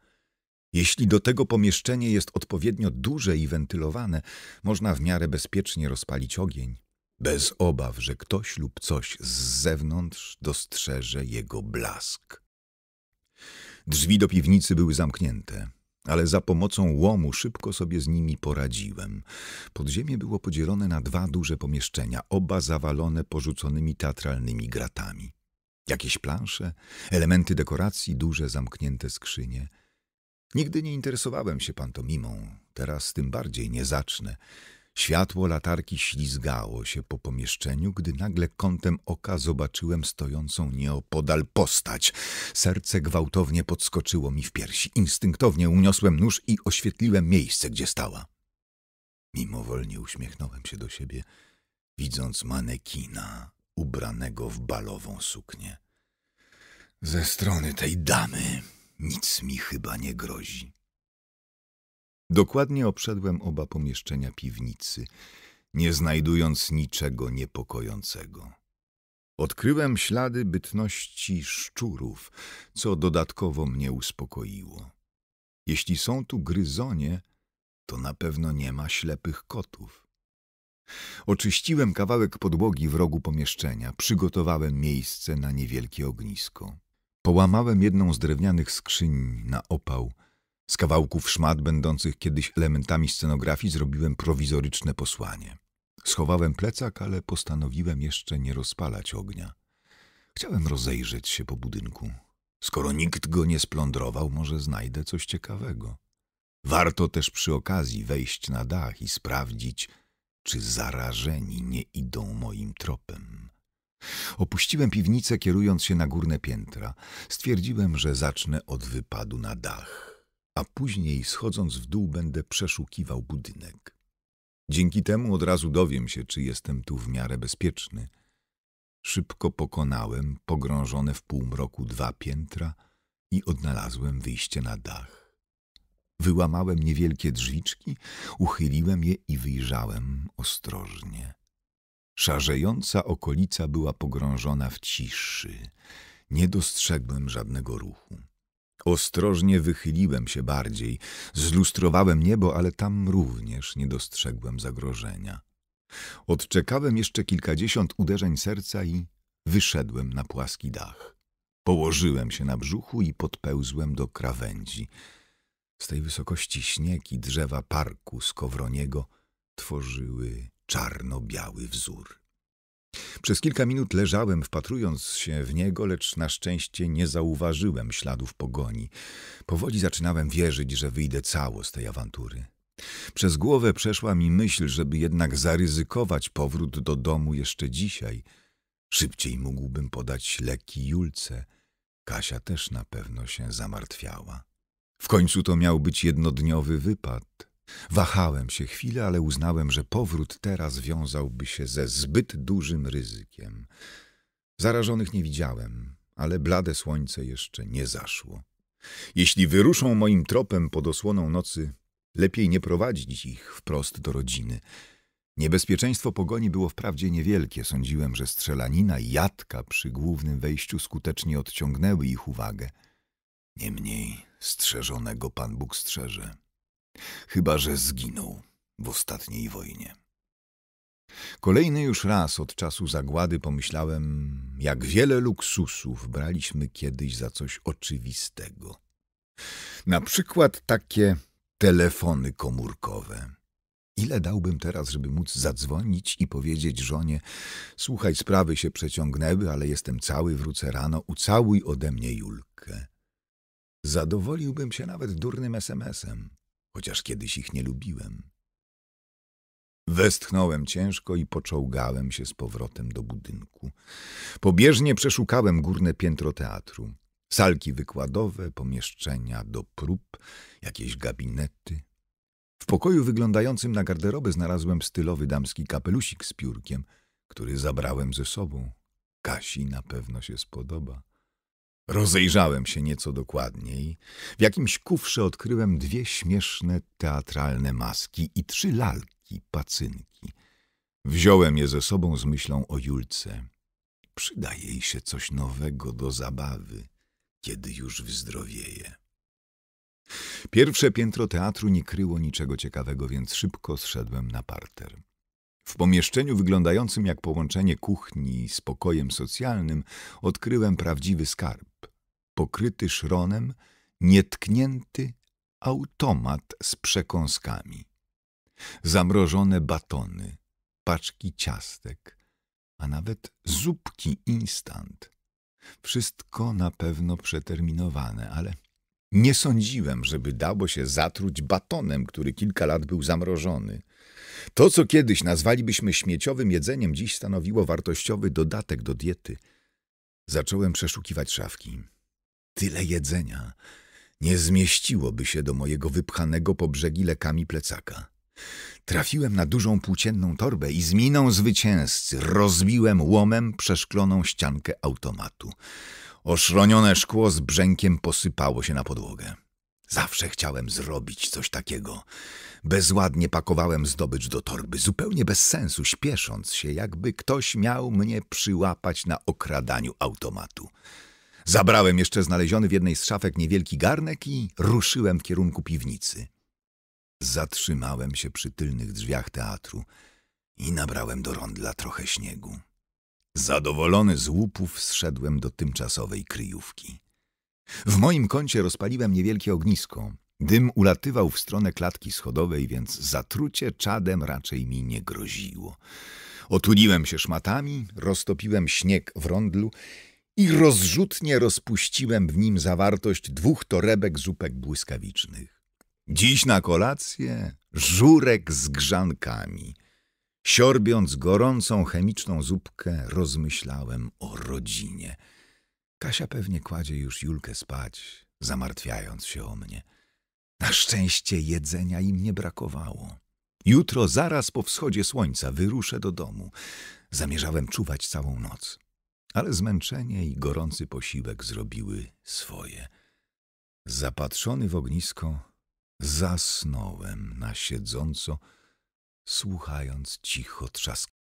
Jeśli do tego pomieszczenie jest odpowiednio duże i wentylowane, można w miarę bezpiecznie rozpalić ogień bez obaw, że ktoś lub coś z zewnątrz dostrzeże jego blask. Drzwi do piwnicy były zamknięte, ale za pomocą łomu szybko sobie z nimi poradziłem. Podziemie było podzielone na dwa duże pomieszczenia, oba zawalone porzuconymi teatralnymi gratami. Jakieś plansze, elementy dekoracji, duże zamknięte skrzynie. Nigdy nie interesowałem się pantomimą, teraz tym bardziej nie zacznę. Światło latarki ślizgało się po pomieszczeniu, gdy nagle kątem oka zobaczyłem stojącą nieopodal postać. Serce gwałtownie podskoczyło mi w piersi. Instynktownie uniosłem nóż i oświetliłem miejsce, gdzie stała. Mimowolnie uśmiechnąłem się do siebie, widząc manekina ubranego w balową suknię. Ze strony tej damy nic mi chyba nie grozi. Dokładnie obszedłem oba pomieszczenia piwnicy, nie znajdując niczego niepokojącego. Odkryłem ślady bytności szczurów, co dodatkowo mnie uspokoiło. Jeśli są tu gryzonie, to na pewno nie ma ślepych kotów. Oczyściłem kawałek podłogi w rogu pomieszczenia, przygotowałem miejsce na niewielkie ognisko. Połamałem jedną z drewnianych skrzyń na opał z kawałków szmat będących kiedyś elementami scenografii zrobiłem prowizoryczne posłanie. Schowałem plecak, ale postanowiłem jeszcze nie rozpalać ognia. Chciałem rozejrzeć się po budynku. Skoro nikt go nie splądrował, może znajdę coś ciekawego. Warto też przy okazji wejść na dach i sprawdzić, czy zarażeni nie idą moim tropem. Opuściłem piwnicę, kierując się na górne piętra. Stwierdziłem, że zacznę od wypadu na dach a później schodząc w dół będę przeszukiwał budynek. Dzięki temu od razu dowiem się, czy jestem tu w miarę bezpieczny. Szybko pokonałem pogrążone w półmroku dwa piętra i odnalazłem wyjście na dach. Wyłamałem niewielkie drzwiczki, uchyliłem je i wyjrzałem ostrożnie. Szarzejąca okolica była pogrążona w ciszy. Nie dostrzegłem żadnego ruchu. Ostrożnie wychyliłem się bardziej, zlustrowałem niebo, ale tam również nie dostrzegłem zagrożenia. Odczekałem jeszcze kilkadziesiąt uderzeń serca i wyszedłem na płaski dach. Położyłem się na brzuchu i podpełzłem do krawędzi. Z tej wysokości śnieg i drzewa parku skowroniego tworzyły czarno-biały wzór. Przez kilka minut leżałem, wpatrując się w niego, lecz na szczęście nie zauważyłem śladów pogoni. Powoli zaczynałem wierzyć, że wyjdę cało z tej awantury. Przez głowę przeszła mi myśl, żeby jednak zaryzykować powrót do domu jeszcze dzisiaj. Szybciej mógłbym podać leki Julce. Kasia też na pewno się zamartwiała. W końcu to miał być jednodniowy wypad. Wahałem się chwilę, ale uznałem, że powrót teraz wiązałby się ze zbyt dużym ryzykiem. Zarażonych nie widziałem, ale blade słońce jeszcze nie zaszło. Jeśli wyruszą moim tropem pod osłoną nocy, lepiej nie prowadzić ich wprost do rodziny. Niebezpieczeństwo pogoni było wprawdzie niewielkie. Sądziłem, że strzelanina i jadka przy głównym wejściu skutecznie odciągnęły ich uwagę. Niemniej strzeżonego Pan Bóg strzeże. Chyba, że zginął w ostatniej wojnie. Kolejny już raz od czasu zagłady pomyślałem, jak wiele luksusów braliśmy kiedyś za coś oczywistego. Na przykład takie telefony komórkowe. Ile dałbym teraz, żeby móc zadzwonić i powiedzieć żonie: Słuchaj, sprawy się przeciągnęły, ale jestem cały, wrócę rano, ucałuj ode mnie Julkę. Zadowoliłbym się nawet durnym SMS-em chociaż kiedyś ich nie lubiłem. Westchnąłem ciężko i poczołgałem się z powrotem do budynku. Pobieżnie przeszukałem górne piętro teatru. Salki wykładowe, pomieszczenia do prób, jakieś gabinety. W pokoju wyglądającym na garderobę znalazłem stylowy damski kapelusik z piórkiem, który zabrałem ze sobą. Kasi na pewno się spodoba. Rozejrzałem się nieco dokładniej. W jakimś kufrze odkryłem dwie śmieszne teatralne maski i trzy lalki, pacynki. Wziąłem je ze sobą z myślą o Julce. Przyda jej się coś nowego do zabawy, kiedy już wyzdrowieje. Pierwsze piętro teatru nie kryło niczego ciekawego, więc szybko zszedłem na parter. W pomieszczeniu wyglądającym jak połączenie kuchni z pokojem socjalnym odkryłem prawdziwy skarb pokryty szronem, nietknięty automat z przekąskami. Zamrożone batony, paczki ciastek, a nawet zupki instant. Wszystko na pewno przeterminowane, ale nie sądziłem, żeby dało się zatruć batonem, który kilka lat był zamrożony. To, co kiedyś nazwalibyśmy śmieciowym jedzeniem, dziś stanowiło wartościowy dodatek do diety. Zacząłem przeszukiwać szafki. Tyle jedzenia nie zmieściłoby się do mojego wypchanego po brzegi lekami plecaka. Trafiłem na dużą płócienną torbę i z miną zwycięzcy rozbiłem łomem przeszkloną ściankę automatu. Oszronione szkło z brzękiem posypało się na podłogę. Zawsze chciałem zrobić coś takiego. Bezładnie pakowałem zdobycz do torby, zupełnie bez sensu, śpiesząc się, jakby ktoś miał mnie przyłapać na okradaniu automatu. Zabrałem jeszcze znaleziony w jednej z szafek niewielki garnek i ruszyłem w kierunku piwnicy. Zatrzymałem się przy tylnych drzwiach teatru i nabrałem do rondla trochę śniegu. Zadowolony z łupów zszedłem do tymczasowej kryjówki. W moim kącie rozpaliłem niewielkie ognisko. Dym ulatywał w stronę klatki schodowej, więc zatrucie czadem raczej mi nie groziło. Otuliłem się szmatami, roztopiłem śnieg w rondlu i rozrzutnie rozpuściłem w nim zawartość dwóch torebek zupek błyskawicznych. Dziś na kolację żurek z grzankami. Siorbiąc gorącą chemiczną zupkę, rozmyślałem o rodzinie. Kasia pewnie kładzie już Julkę spać, zamartwiając się o mnie. Na szczęście jedzenia im nie brakowało. Jutro zaraz po wschodzie słońca wyruszę do domu. Zamierzałem czuwać całą noc ale zmęczenie i gorący posiłek zrobiły swoje. Zapatrzony w ognisko, zasnąłem na siedząco, słuchając cicho trzask